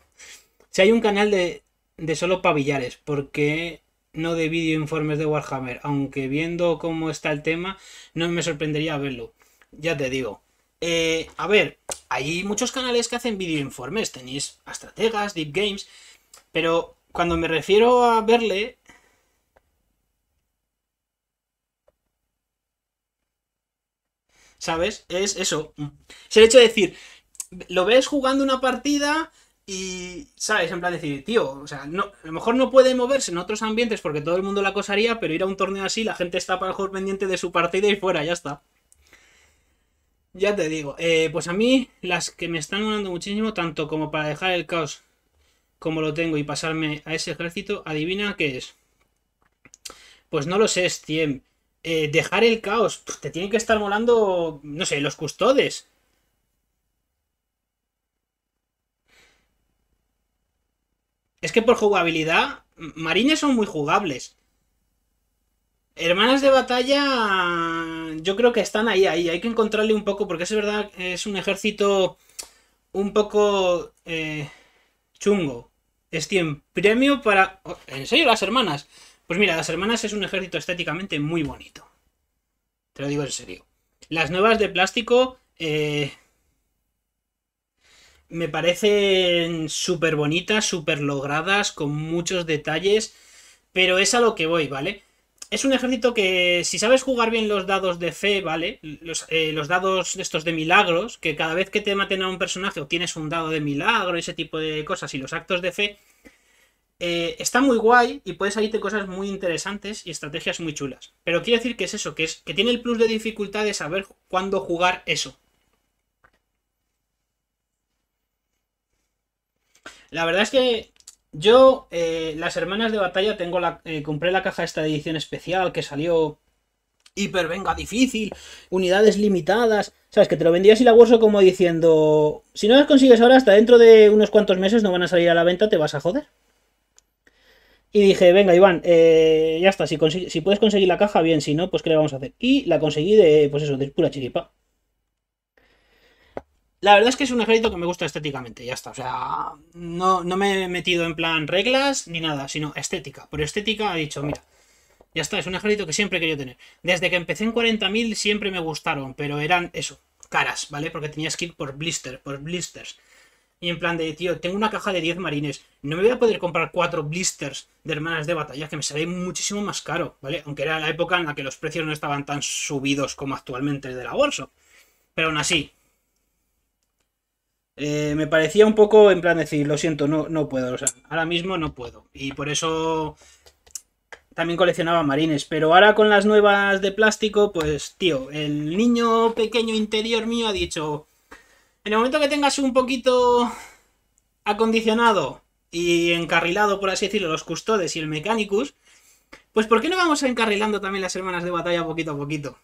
Si hay un canal de, de solo pavillares, porque no de vídeo informes de Warhammer, aunque viendo cómo está el tema, no me sorprendería verlo. Ya te digo. Eh, a ver, hay muchos canales que hacen vídeo informes, tenéis Astrategas, Deep Games, pero cuando me refiero a verle... ¿Sabes? Es eso. Es el hecho de decir, lo ves jugando una partida, y, ¿sabes? En plan decir, tío, o sea, no, a lo mejor no puede moverse en otros ambientes porque todo el mundo la acosaría, pero ir a un torneo así, la gente está para mejor pendiente de su partida y fuera, ya está. Ya te digo, eh, pues a mí las que me están molando muchísimo, tanto como para dejar el caos como lo tengo y pasarme a ese ejército, adivina qué es. Pues no lo sé, Steam. Eh, dejar el caos, pues, te tienen que estar molando, no sé, los custodes. Es que por jugabilidad, marines son muy jugables. Hermanas de batalla, yo creo que están ahí, ahí. Hay que encontrarle un poco, porque es verdad, es un ejército un poco eh, chungo. Es tiempo premio para... Oh, ¿En serio las hermanas? Pues mira, las hermanas es un ejército estéticamente muy bonito. Te lo digo en serio. Las nuevas de plástico eh, me parecen súper bonitas, súper logradas, con muchos detalles, pero es a lo que voy, ¿vale? Es un ejército que, si sabes jugar bien los dados de fe, ¿vale? Los, dados eh, los dados estos de milagros, que cada vez que te maten a un personaje obtienes un dado de milagro, ese tipo de cosas, y los actos de fe, eh, está muy guay y puedes salirte cosas muy interesantes y estrategias muy chulas. Pero quiero decir que es eso, que, es, que tiene el plus de dificultad de saber cuándo jugar eso. La verdad es que yo, eh, las hermanas de batalla, tengo la, eh, compré la caja esta edición especial que salió hiper venga difícil, unidades limitadas. Sabes, que te lo vendías y la como diciendo, si no las consigues ahora, hasta dentro de unos cuantos meses no van a salir a la venta, te vas a joder. Y dije, venga, Iván, eh, ya está, si, si puedes conseguir la caja, bien, si no, pues ¿qué le vamos a hacer? Y la conseguí de, pues eso, de pura chiripa. La verdad es que es un ejército que me gusta estéticamente, ya está. O sea, no, no me he metido en plan reglas ni nada, sino estética. Por estética ha dicho, mira, ya está, es un ejército que siempre he querido tener. Desde que empecé en 40.000 siempre me gustaron, pero eran eso, caras, ¿vale? Porque tenía que por blister, por blisters. Y en plan de, tío, tengo una caja de 10 marines, no me voy a poder comprar 4 blisters de hermanas de batalla, que me sale muchísimo más caro, ¿vale? Aunque era la época en la que los precios no estaban tan subidos como actualmente de la bolsa. Pero aún así, eh, me parecía un poco en plan decir, lo siento, no, no puedo, o sea, ahora mismo no puedo. Y por eso también coleccionaba marines, pero ahora con las nuevas de plástico, pues tío, el niño pequeño interior mío ha dicho, en el momento que tengas un poquito acondicionado y encarrilado, por así decirlo, los custodes y el mechanicus, pues ¿por qué no vamos encarrilando también las hermanas de batalla poquito a poquito?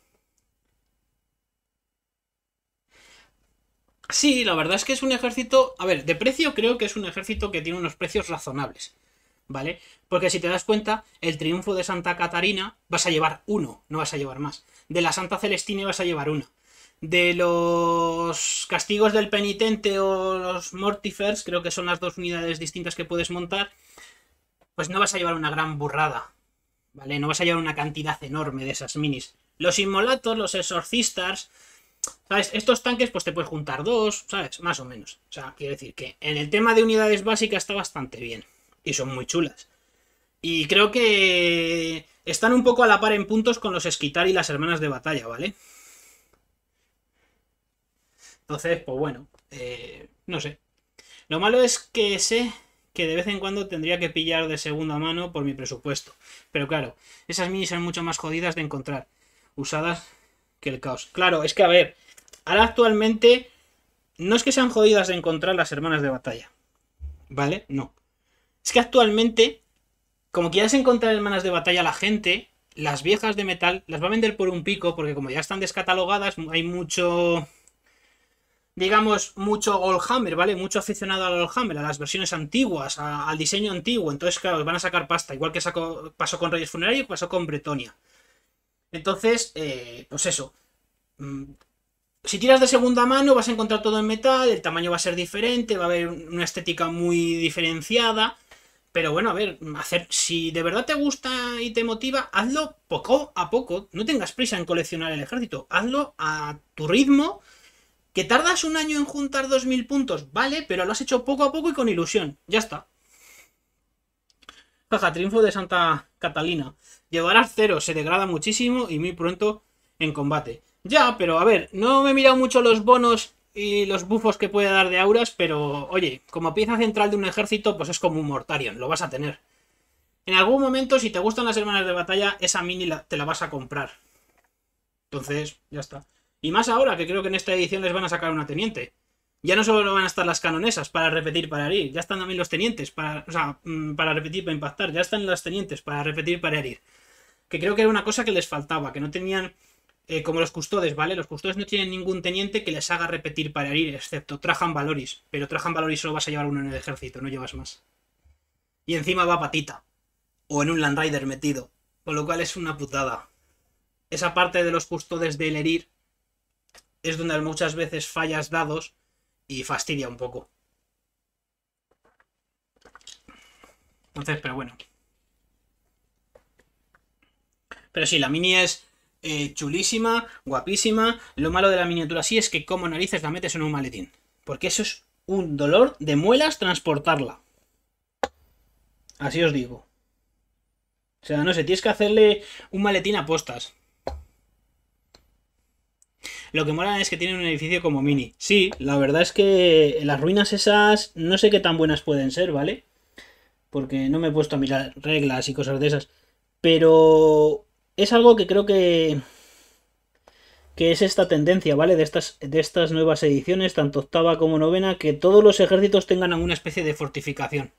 Sí, la verdad es que es un ejército, a ver, de precio creo que es un ejército que tiene unos precios razonables, ¿vale? Porque si te das cuenta, el triunfo de Santa Catarina vas a llevar uno, no vas a llevar más. De la Santa Celestina vas a llevar uno. De los castigos del penitente o los mortifers, creo que son las dos unidades distintas que puedes montar, pues no vas a llevar una gran burrada, ¿vale? No vas a llevar una cantidad enorme de esas minis. Los inmolatos, los exorcistas, ¿Sabes? Estos tanques, pues te puedes juntar dos, ¿sabes? Más o menos. O sea, quiero decir que en el tema de unidades básicas está bastante bien. Y son muy chulas. Y creo que están un poco a la par en puntos con los esquitar y las hermanas de batalla, ¿vale? Entonces, pues bueno, eh, no sé. Lo malo es que sé que de vez en cuando tendría que pillar de segunda mano por mi presupuesto. Pero claro, esas minis son mucho más jodidas de encontrar. Usadas que el caos. Claro, es que a ver, ahora actualmente no es que sean jodidas de encontrar las hermanas de batalla, ¿vale? No. Es que actualmente, como quieras encontrar hermanas de batalla a la gente, las viejas de metal las va a vender por un pico, porque como ya están descatalogadas, hay mucho digamos, mucho oldhammer, ¿vale? Mucho aficionado al Allhammer, a las versiones antiguas, al diseño antiguo. Entonces, claro, van a sacar pasta, igual que pasó con Reyes Funerarios pasó con Bretonia. Entonces, eh, pues eso. Mm, si tiras de segunda mano vas a encontrar todo en metal, el tamaño va a ser diferente, va a haber una estética muy diferenciada. Pero bueno, a ver, hacer, si de verdad te gusta y te motiva, hazlo poco a poco. No tengas prisa en coleccionar el ejército. Hazlo a tu ritmo. Que tardas un año en juntar 2.000 puntos, vale, pero lo has hecho poco a poco y con ilusión. Ya está. triunfo de Santa Catalina. Llevarás cero, se degrada muchísimo y muy pronto en combate. Ya, pero a ver, no me he mirado mucho los bonos y los bufos que puede dar de auras, pero oye, como pieza central de un ejército, pues es como un Mortarion, lo vas a tener. En algún momento, si te gustan las hermanas de batalla, esa mini te la vas a comprar. Entonces, ya está. Y más ahora, que creo que en esta edición les van a sacar una teniente. Ya no solo van a estar las canonesas para repetir para herir, ya están también los tenientes para, mm, para repetir para impactar, ya están las tenientes para repetir para herir que creo que era una cosa que les faltaba, que no tenían, eh, como los custodes, ¿vale? Los custodes no tienen ningún teniente que les haga repetir para herir, excepto Trajan Valoris, pero Trajan Valoris solo vas a llevar uno en el ejército, no llevas más. Y encima va patita, o en un Landrider metido, con lo cual es una putada. Esa parte de los custodes del herir es donde muchas veces fallas dados y fastidia un poco. Entonces, pero bueno. Pero sí, la mini es eh, chulísima, guapísima. Lo malo de la miniatura sí es que como narices la metes en un maletín. Porque eso es un dolor de muelas transportarla. Así os digo. O sea, no sé, tienes que hacerle un maletín a postas. Lo que mola es que tienen un edificio como mini. Sí, la verdad es que las ruinas esas no sé qué tan buenas pueden ser, ¿vale? Porque no me he puesto a mirar reglas y cosas de esas. Pero es algo que creo que es esta tendencia, ¿vale? De estas, de estas nuevas ediciones, tanto octava como novena, que todos los ejércitos tengan alguna especie de fortificación.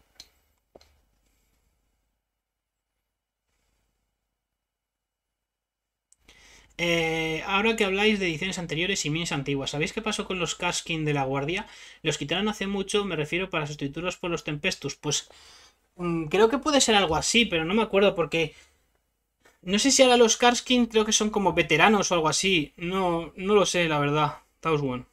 Eh, ahora que habláis de ediciones anteriores y minis antiguas, ¿sabéis qué pasó con los casking de la guardia? Los quitaron hace mucho, me refiero para sustituirlos por los Tempestus. Pues mm, creo que puede ser algo así, pero no me acuerdo porque no sé si ahora los Karskin creo que son como veteranos o algo así. No, no lo sé, la verdad. Taos bueno.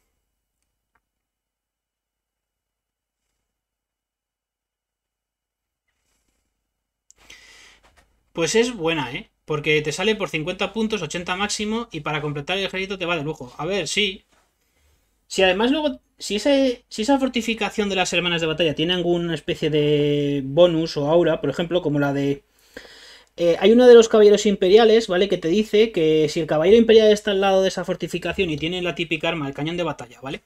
Pues es buena, ¿eh? Porque te sale por 50 puntos, 80 máximo, y para completar el ejército te va de lujo. A ver, sí. Si además luego. Si, si esa fortificación de las hermanas de batalla tiene alguna especie de bonus o aura, por ejemplo, como la de eh, hay uno de los caballeros imperiales, ¿vale? Que te dice que si el caballero imperial está al lado de esa fortificación y tiene la típica arma, el cañón de batalla, ¿vale?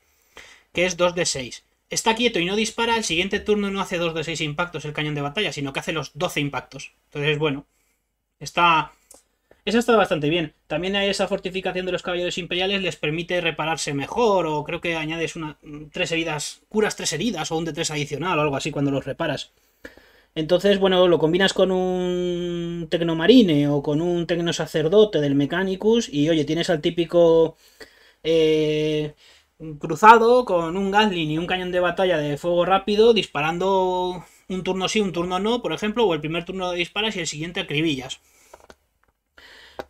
Que es 2 de 6. Está quieto y no dispara, el siguiente turno no hace 2 de 6 impactos el cañón de batalla, sino que hace los 12 impactos. Entonces, bueno, está... Eso está bastante bien. También hay esa fortificación de los caballeros imperiales, les permite repararse mejor, o creo que añades una, tres heridas, curas tres heridas, o un de tres adicional, o algo así cuando los reparas. Entonces, bueno, lo combinas con un tecnomarine o con un Sacerdote del Mechanicus y, oye, tienes al típico eh, cruzado con un Gatling y un cañón de batalla de fuego rápido disparando un turno sí, un turno no, por ejemplo, o el primer turno disparas y el siguiente acribillas.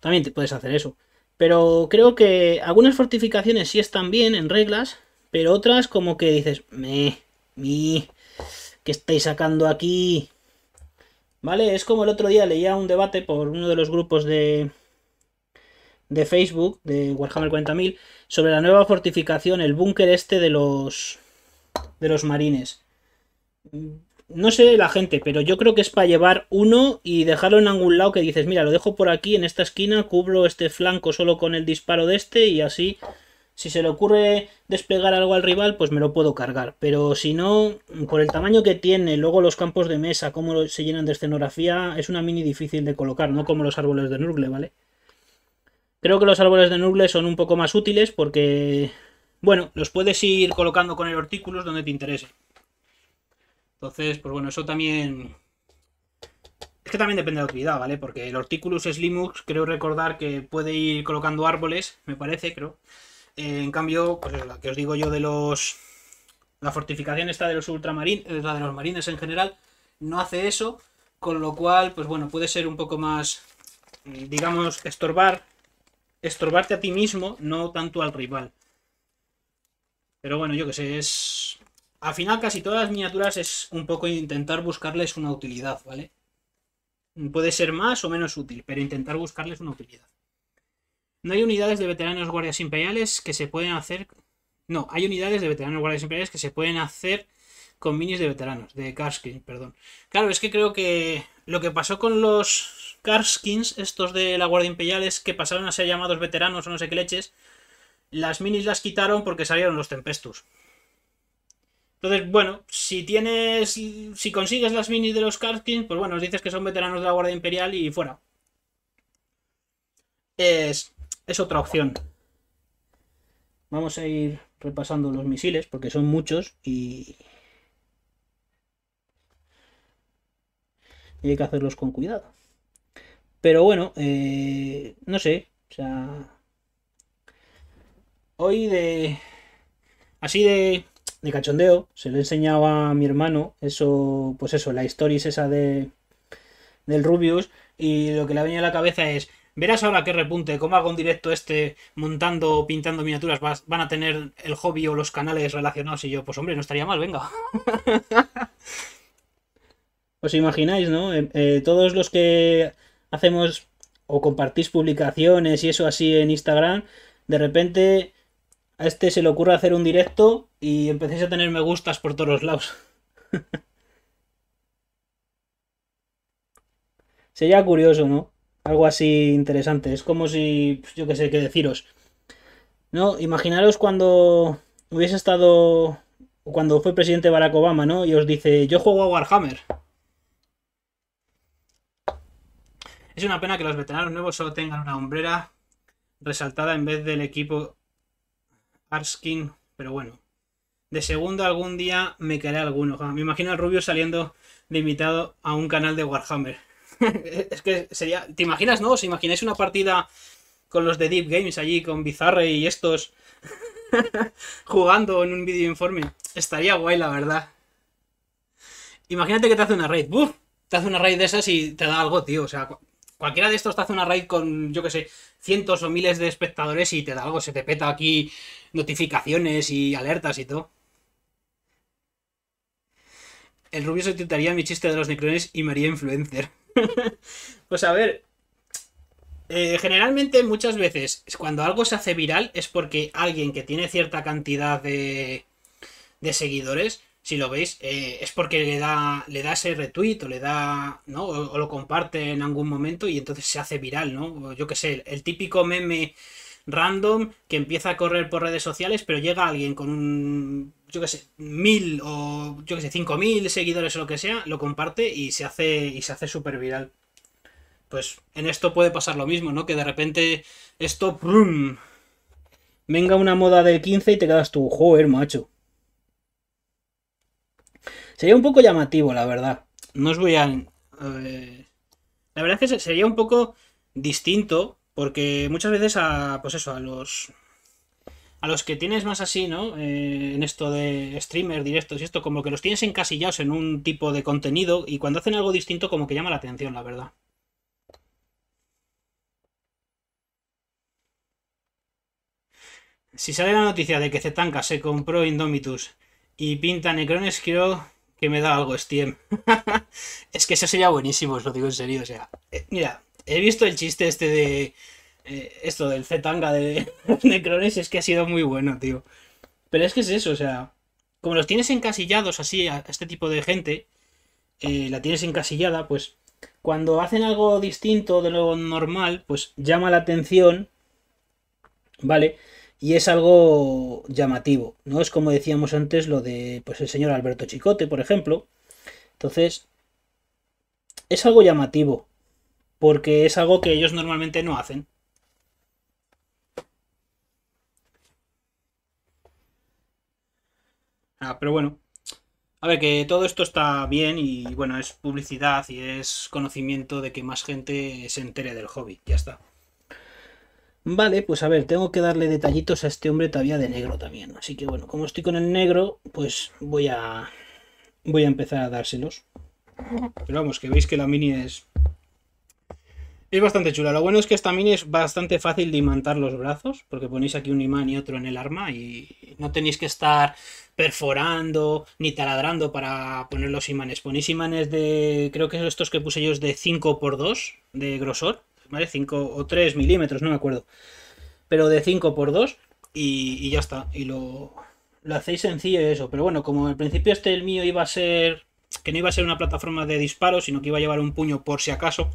También te puedes hacer eso. Pero creo que algunas fortificaciones sí están bien en reglas, pero otras como que dices, me, me, ¿qué estáis sacando aquí? ¿Vale? Es como el otro día leía un debate por uno de los grupos de, de Facebook, de Warhammer 40.000, sobre la nueva fortificación, el búnker este de los, de los marines. No sé la gente, pero yo creo que es para llevar uno y dejarlo en algún lado que dices, mira, lo dejo por aquí, en esta esquina, cubro este flanco solo con el disparo de este y así si se le ocurre desplegar algo al rival, pues me lo puedo cargar. Pero si no, por el tamaño que tiene, luego los campos de mesa, cómo se llenan de escenografía, es una mini difícil de colocar, no como los árboles de Nurgle, ¿vale? Creo que los árboles de Nurgle son un poco más útiles porque, bueno, los puedes ir colocando con el Horticulus donde te interese. Entonces, pues bueno, eso también... Es que también depende de la utilidad, ¿vale? Porque el Horticulus Slimux, creo recordar que puede ir colocando árboles, me parece, creo en cambio, pues la que os digo yo de los. La fortificación esta de los ultramarines, eh, la de los marines en general, no hace eso, con lo cual, pues bueno, puede ser un poco más, mm, digamos, estorbar, estorbarte a ti mismo, no tanto al rival. Pero bueno, yo que sé, es... Al final casi todas las miniaturas es un poco intentar buscarles una utilidad, ¿vale? Puede ser más o menos útil, pero intentar buscarles una utilidad. No hay unidades de veteranos guardias imperiales que se pueden hacer... No, hay unidades de veteranos guardias imperiales que se pueden hacer con minis de veteranos, de Karskins, perdón. Claro, es que creo que lo que pasó con los Karskins, estos de la Guardia Imperial, es que pasaron a ser llamados veteranos o no sé qué leches. Las minis las quitaron porque salieron los Tempestus. Entonces, bueno, si tienes. Si consigues las minis de los Karskins, pues bueno, os dices que son veteranos de la Guardia Imperial y fuera. Es es otra opción. Vamos a ir repasando los misiles porque son muchos y... hay que hacerlos con cuidado. Pero bueno, eh, no sé, o sea... Hoy de... Así de, de cachondeo, se le enseñaba a mi hermano eso, pues eso, la historia es esa de del Rubius y lo que le venía a la cabeza es Verás ahora qué repunte, como hago un directo este montando o pintando miniaturas, van a tener el hobby o los canales relacionados y yo, pues hombre, no estaría mal, venga. *laughs* Os imagináis, ¿no? Eh, eh, todos los que hacemos o compartís publicaciones y eso así en Instagram, de repente a este se le ocurre hacer un directo y empecéis a tener me gustas por todos los lados. *laughs* Sería curioso, ¿no? Algo así interesante. Es como si, pues, yo qué sé, qué deciros. ¿No? Imaginaros cuando hubiese estado. Cuando fue presidente Barack Obama, ¿no? Y os dice, yo juego a Warhammer. Es una pena que los veteranos nuevos solo tengan una hombrera resaltada en vez del equipo Arskin, pero bueno. De segundo algún día me quedará alguno. Me imagino al Rubio saliendo de invitado a un canal de Warhammer es que sería. ¿Te imaginas, no? ¿Os imagináis una partida con los de Deep Games allí, con Bizarre y estos *laughs* jugando en un vídeo informe? Estaría guay, la verdad. Imagínate que te hace una raid. ¡Buf! Te hace una raid de esas y te da algo, tío. O sea, cualquiera de estos te hace una raid con, yo que sé, cientos o miles de espectadores y te da algo. Se te peta aquí notificaciones y alertas y todo. El rubio se titularía mi chiste de los necrones y me haría influencer. *laughs* pues a ver, eh, generalmente muchas veces cuando algo se hace viral es porque alguien que tiene cierta cantidad de, de seguidores, si lo veis, eh, es porque le da, le da ese retweet o le da, ¿no? O, lo comparte en algún momento y entonces se hace viral, ¿no? yo que sé, el típico meme random que empieza a correr por redes sociales, pero llega alguien con un, yo qué sé, mil o yo qué sé, cinco mil seguidores o lo que sea, lo comparte y se hace y se hace súper viral. Pues en esto puede pasar lo mismo, ¿no? Que de repente esto, Venga una moda del 15 y te quedas tú, joder, macho. Sería un poco llamativo, la verdad. No os voy a... Eh, la verdad es que sería un poco distinto porque muchas veces a, pues eso, a los a los que tienes más así, ¿no? Eh, en esto de streamer directos y esto, como que los tienes encasillados en un tipo de contenido y cuando hacen algo distinto como que llama la atención, la verdad. Si sale la noticia de que Zetanka se compró Indomitus y pinta Necrones, quiero que me da algo Steam. *laughs* es que eso sería buenísimo, os lo digo en serio, o sea. Eh, mira, He visto el chiste este de. Eh, esto del Zetanga de, *laughs* de Crones, es que ha sido muy bueno, tío. Pero es que es eso, o sea. Como los tienes encasillados así a este tipo de gente, eh, la tienes encasillada, pues cuando hacen algo distinto de lo normal, pues llama la atención, ¿vale? Y es algo llamativo, ¿no? Es como decíamos antes lo de, pues el señor Alberto Chicote, por ejemplo. Entonces, es algo llamativo porque es algo que ellos normalmente no hacen. Ah, pero bueno. A ver, que todo esto está bien y bueno, es publicidad y es conocimiento de que más gente se entere del hobby. Ya está. Vale, pues a ver, tengo que darle detallitos a este hombre todavía de negro también. Así que bueno, como estoy con el negro, pues voy a voy a empezar a dárselos. Pero vamos, que veis que la mini es es bastante chula. Lo bueno es que esta mini es bastante fácil de imantar los brazos, porque ponéis aquí un imán y otro en el arma y no tenéis que estar perforando ni taladrando para poner los imanes. Ponéis imanes de, creo que son estos que puse yo de 5x2 de grosor, ¿vale? 5 o 3 milímetros, no me acuerdo. Pero de 5x2 y, ya está. Y lo, lo hacéis sencillo eso. Pero bueno, como al principio este el mío iba a ser, que no iba a ser una plataforma de disparo sino que iba a llevar un puño por si acaso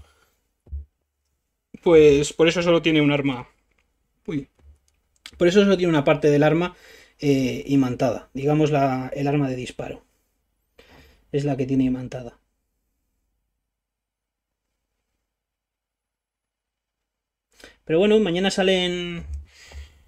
pues por eso solo tiene un arma. Uy. Por eso solo tiene una parte del arma eh, imantada. Digamos el arma de disparo. Es la que tiene imantada. Pero bueno, mañana salen.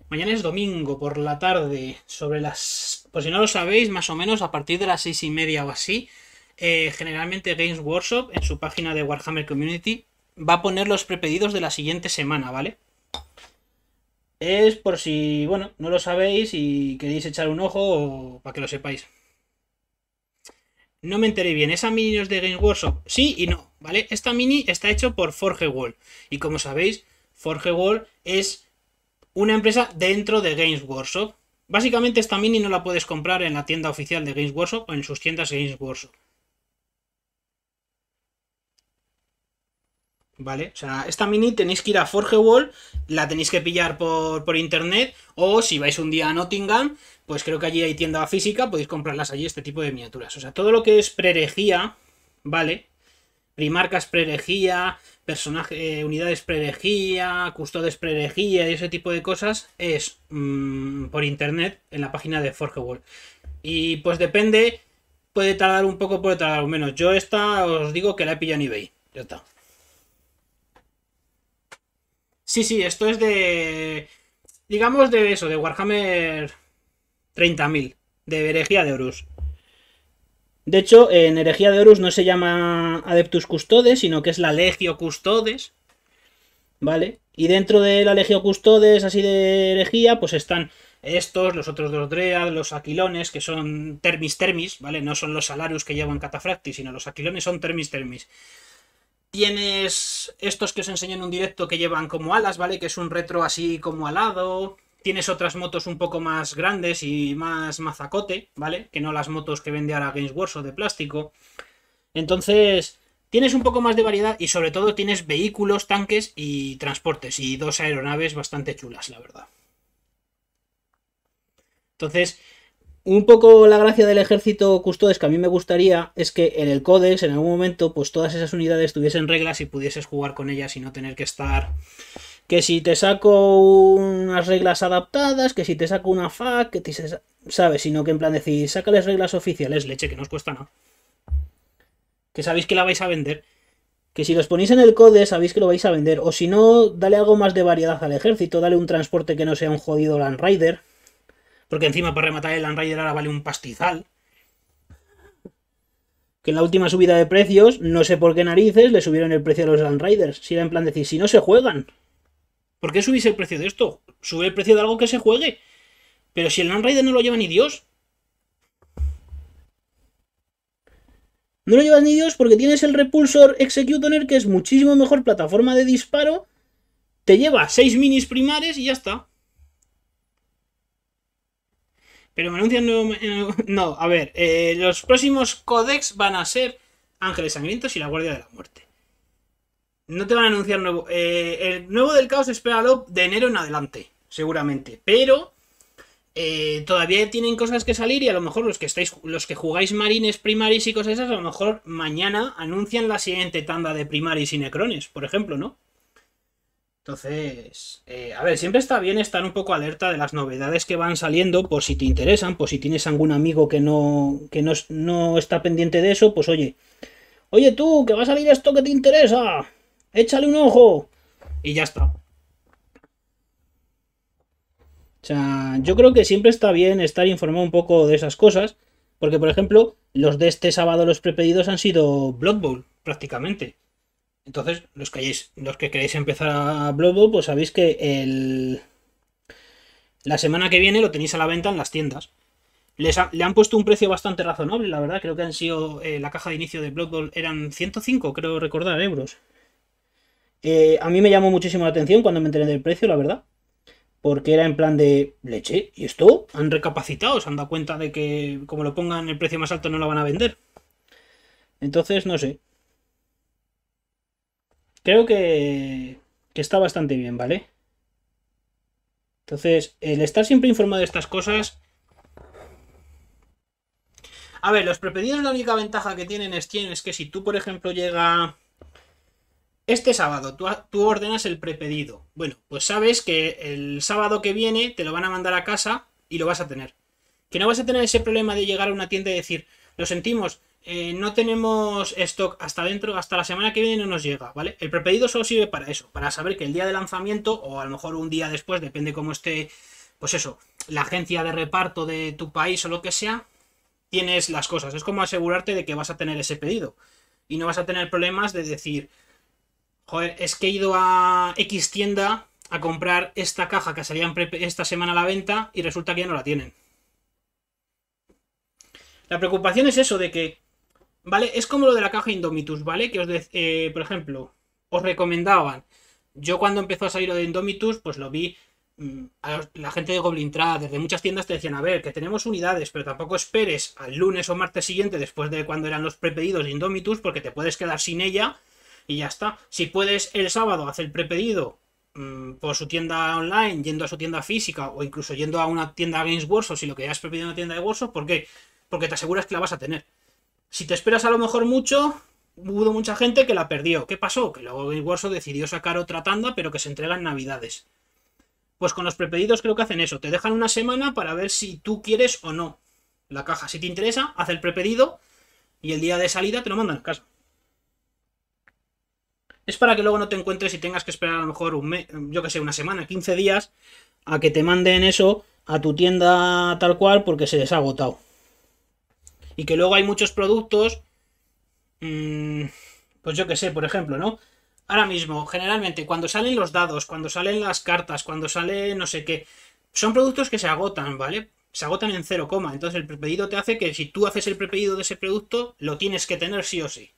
Mañana es domingo por la tarde. Sobre las. Por si no lo sabéis, más o menos a partir de las seis y media o así. Eh, generalmente Games Workshop en su página de Warhammer Community va a poner los prepedidos de la siguiente semana, ¿vale? Es por si, bueno, no lo sabéis y queréis echar un ojo o para que lo sepáis. No me enteré bien, ¿esa mini es de Games Workshop? Sí y no, ¿vale? Esta mini está hecho por Forge World. Y como sabéis, Forge World es una empresa dentro de Games Workshop. Básicamente esta mini no la puedes comprar en la tienda oficial de Games Workshop o en sus tiendas Games Workshop. ¿Vale? O sea, esta mini tenéis que ir a Forge World la tenéis que pillar por, por, internet, o si vais un día a Nottingham, pues creo que allí hay tienda física, podéis comprarlas allí, este tipo de miniaturas. O sea, todo lo que es prerejía, ¿vale? Primarcas prerejía, personaje, eh, unidades prerejía, custodes prerejía y ese tipo de cosas es mm, por internet en la página de Forge World Y pues depende, puede tardar un poco, puede tardar menos. Yo esta os digo que la he pillado en eBay. Ya está. Sí, sí, esto es de. Digamos de eso, de Warhammer 30.000, de Herejía de Horus. De hecho, en Herejía de Horus no se llama Adeptus Custodes, sino que es la Legio Custodes. ¿Vale? Y dentro de la Legio Custodes, así de herejía, pues están estos, los otros dos Dread, los Aquilones, que son Termis Termis, ¿vale? No son los Salarius que llevan Catafractis sino los Aquilones son Termis Termis. Tienes estos que os enseño en un directo que llevan como alas, ¿vale? Que es un retro así como alado. Tienes otras motos un poco más grandes y más mazacote, ¿vale? Que no las motos que vende ahora Games Workshop de plástico. Entonces, tienes un poco más de variedad y sobre todo tienes vehículos, tanques y transportes y dos aeronaves bastante chulas, la verdad. Entonces, un poco la gracia del ejército custodes que a mí me gustaría es que en el Codex, en algún momento, pues todas esas unidades tuviesen reglas y pudieses jugar con ellas y no tener que estar. Que si te saco unas reglas adaptadas, que si te saco una FAQ, que te. ¿Sabes? Sino que en plan decís, sácales reglas oficiales, leche, que no os cuesta nada. Que sabéis que la vais a vender. Que si los ponéis en el Codex, sabéis que lo vais a vender. O si no, dale algo más de variedad al ejército, dale un transporte que no sea un jodido Land Rider. Porque encima para rematar el Landrider ahora vale un pastizal. Que en la última subida de precios, no sé por qué narices, le subieron el precio a los Land Si era en plan decir, si no se juegan. ¿Por qué subís el precio de esto? Sube el precio de algo que se juegue. Pero si el Landrider no lo lleva ni Dios. No lo llevas ni Dios porque tienes el Repulsor Executoner que es muchísimo mejor plataforma de disparo. Te lleva 6 minis primares y ya está. Pero me anuncian nuevo. *laughs* No, a ver, eh, los próximos codex van a ser Ángeles Sangrientos y la Guardia de la Muerte. No te van a anunciar nuevo. Eh, el nuevo del caos esperalo de enero en adelante, seguramente. Pero eh, todavía tienen cosas que salir y a lo mejor los que estáis, los que jugáis marines, primaris y cosas esas, a lo mejor mañana anuncian la siguiente tanda de primaris y necrones, por ejemplo, ¿no? Entonces, eh, a ver, siempre está bien estar un poco alerta de las novedades que van saliendo por si te interesan, por si tienes algún amigo que no, que no, no está pendiente de eso, pues oye, oye tú, que va a salir esto que te interesa, échale un ojo y ya está. O sea, yo creo que siempre está bien estar informado un poco de esas cosas, porque por ejemplo, los de este sábado los prepedidos han sido Blood Bowl, prácticamente. Entonces, los que, los que queréis empezar a Blobo, pues sabéis que el... la semana que viene lo tenéis a la venta en las tiendas. Les le han puesto un precio bastante razonable, la verdad. Creo que han sido. Eh, la caja de inicio de Blood Bowl eran 105, creo recordar, euros. Eh, a mí me llamó muchísimo la atención cuando me enteré del precio, la verdad. Porque era en plan de leche. ¿Y esto? Han recapacitado, se han dado cuenta de que como lo pongan el precio más alto no lo van a vender. Entonces, no sé creo que, está bastante bien, ¿vale? Entonces, el estar siempre informado de estas cosas... A ver, los prepedidos la única ventaja que tienen es, es que si tú, por ejemplo, llega... Este sábado tú, tú ordenas el prepedido. Bueno, pues sabes que el sábado que viene te lo van a mandar a casa y lo vas a tener. Que no vas a tener ese problema de llegar a una tienda y decir, lo sentimos, eh, no tenemos stock hasta dentro, hasta la semana que viene no nos llega, ¿vale? El prepedido solo sirve para eso, para saber que el día de lanzamiento, o a lo mejor un día después, depende cómo esté, pues eso, la agencia de reparto de tu país o lo que sea, tienes las cosas. Es como asegurarte de que vas a tener ese pedido. Y no vas a tener problemas de decir, joder, es que he ido a X tienda a comprar esta caja que salía esta semana a la venta y resulta que ya no la tienen. La preocupación es eso de que ¿vale? Es como lo de la caja Indomitus, ¿vale? Que os, eh, por ejemplo, os recomendaban. Yo cuando empezó a salir lo de Indomitus, pues lo vi. Mm, la gente de Goblin Trad, desde muchas tiendas te decían, a ver, que tenemos unidades, pero tampoco esperes al lunes o martes siguiente, después de cuando eran los prepedidos de Indomitus, porque te puedes quedar sin ella y ya está. Si puedes el sábado hacer el prepedido mm, por su tienda online, yendo a su tienda física, o incluso yendo a una tienda Games Workshop, si lo que ya has pedido en una tienda de Workshop, ¿por qué? Porque te aseguras que la vas a tener. Si te esperas a lo mejor mucho, hubo mucha gente que la perdió. ¿Qué pasó? Que luego bolso decidió sacar otra tanda, pero que se entrega en Navidades. Pues con los prepedidos creo que hacen eso. Te dejan una semana para ver si tú quieres o no la caja. Si te interesa, haz el prepedido y el día de salida te lo mandan a casa. Es para que luego no te encuentres y tengas que esperar a lo mejor un mes, yo que sé, una semana, 15 días, a que te manden eso a tu tienda tal cual porque se les ha agotado. Y que luego hay muchos productos, mm, pues yo qué sé, por ejemplo, ¿no? Ahora mismo, generalmente, cuando salen los dados, cuando salen las cartas, cuando sale no sé qué, son productos que se agotan, ¿vale? Se agotan en cero coma. Entonces el prepedido te hace que si tú haces el prepedido de ese producto, lo tienes que tener sí o sí.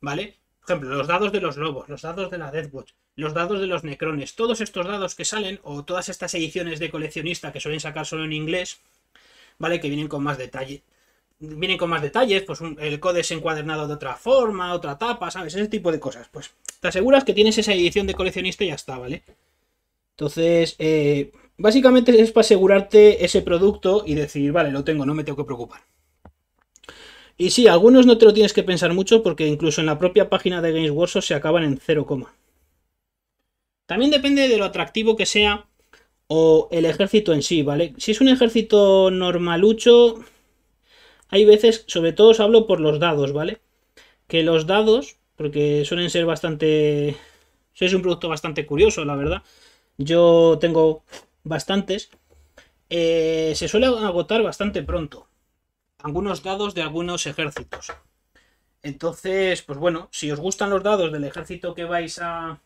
¿Vale? Por ejemplo, los dados de los lobos, los dados de la Deathwatch, los dados de los necrones, todos estos dados que salen, o todas estas ediciones de coleccionista que suelen sacar solo en inglés, ¿vale? Que vienen con más detalle vienen con más detalles, pues el el es encuadernado de otra forma, otra tapa, ¿sabes? Ese tipo de cosas. Pues te aseguras que tienes esa edición de coleccionista y ya está, ¿vale? Entonces, eh, básicamente es para asegurarte ese producto y decir, vale, lo tengo, no me tengo que preocupar. Y sí, algunos no te lo tienes que pensar mucho porque incluso en la propia página de Games Workshop se acaban en 0, también depende de lo atractivo que sea o el ejército en sí, ¿vale? Si es un ejército normalucho, hay veces, sobre todo os hablo por los dados, ¿vale? Que los dados, porque suelen ser bastante... Es un producto bastante curioso, la verdad. Yo tengo bastantes. Eh, se suelen agotar bastante pronto. Algunos dados de algunos ejércitos. Entonces, pues bueno, si os gustan los dados del ejército que vais a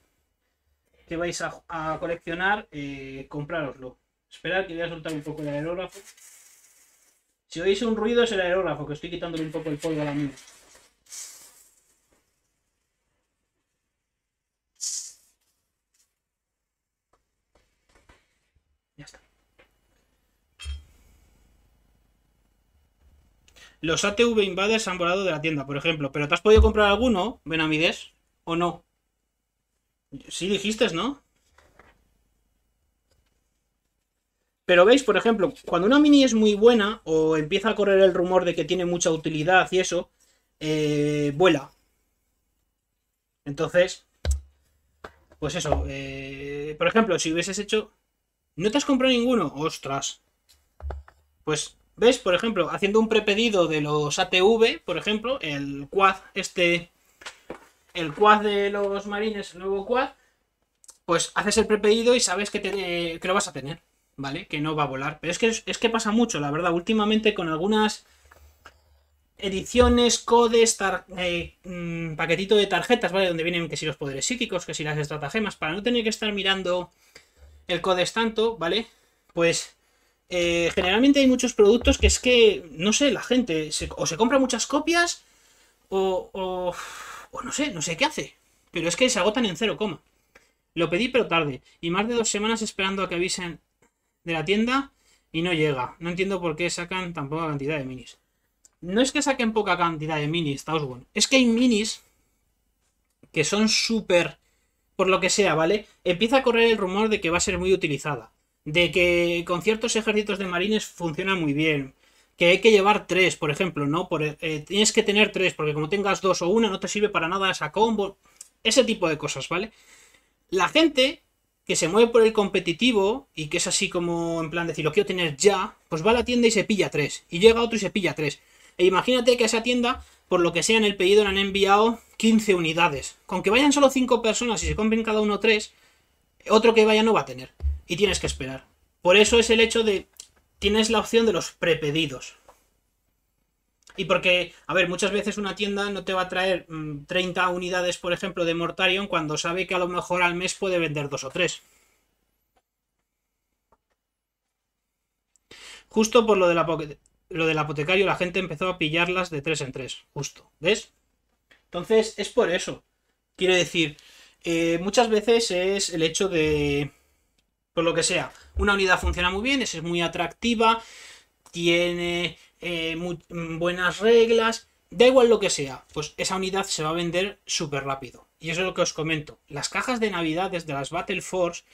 que vais a, coleccionar, eh, comprároslo. Esperad que voy a soltar un poco el aerógrafo. Si oís un ruido es el aerógrafo, que estoy quitándole un poco el polvo a la mía. Ya está. Los ATV invaders han volado de la tienda, por ejemplo. ¿Pero te has podido comprar alguno, Benamides? ¿O no? Sí dijiste, ¿no? Pero veis, por ejemplo, cuando una mini es muy buena o empieza a correr el rumor de que tiene mucha utilidad y eso, eh, vuela. Entonces, pues eso. Eh, por ejemplo, si hubieses hecho... ¿No te has comprado ninguno? Ostras. Pues, ¿ves? Por ejemplo, haciendo un prepedido de los ATV, por ejemplo, el quad, este... El quad de los marines, el nuevo quad, pues haces el prepedido y sabes que, te, que lo vas a tener. ¿vale? Que no va a volar. Pero es que, es que pasa mucho, la verdad. Últimamente con algunas ediciones, codes, eh, mm, paquetito de tarjetas, ¿vale? Donde vienen que si los poderes psíquicos, que si las estratagemas, para no tener que estar mirando el codes tanto, ¿vale? Pues eh, generalmente hay muchos productos que es que, no sé, la gente o se compra muchas copias o, o, o, no sé, no sé qué hace. Pero es que se agotan en cero coma. Lo pedí pero tarde y más de dos semanas esperando a que avisen de la tienda y no llega. No entiendo por qué sacan tan poca cantidad de minis. No es que saquen poca cantidad de minis, estáos Es que hay minis que son súper... Por lo que sea, ¿vale? Empieza a correr el rumor de que va a ser muy utilizada. De que con ciertos ejércitos de marines funciona muy bien. Que hay que llevar tres, por ejemplo, ¿no? Eh, tienes que tener tres, porque como tengas dos o una, no te sirve para nada esa combo. Ese tipo de cosas, ¿vale? La gente se mueve por el competitivo y que es así como en plan decir, lo quiero tener ya, pues va a la tienda y se pilla tres. Y llega otro y se pilla tres. E imagínate que esa tienda, por lo que sea en el pedido, le han enviado 15 unidades. Con que vayan solo 5 personas y se compren cada uno tres otro que vaya no va a tener. Y tienes que esperar. Por eso es el hecho de... Tienes la opción de los prepedidos. Y porque, a ver, muchas veces una tienda no te va a traer 30 mm, unidades, por ejemplo, de Mortarion cuando sabe que a lo mejor al mes puede vender dos o tres. Justo por lo, de lo del apotecario, la gente empezó a pillarlas de tres en tres, justo. ¿Ves? Entonces, es por eso. Quiero decir, eh, muchas veces es el hecho de, por lo que sea, una unidad funciona muy bien, es muy atractiva, tiene eh, mm, buenas reglas, da igual lo que sea, pues esa unidad se va a vender súper rápido. Y eso es lo que os comento. Las cajas de navidades de las Battle Force,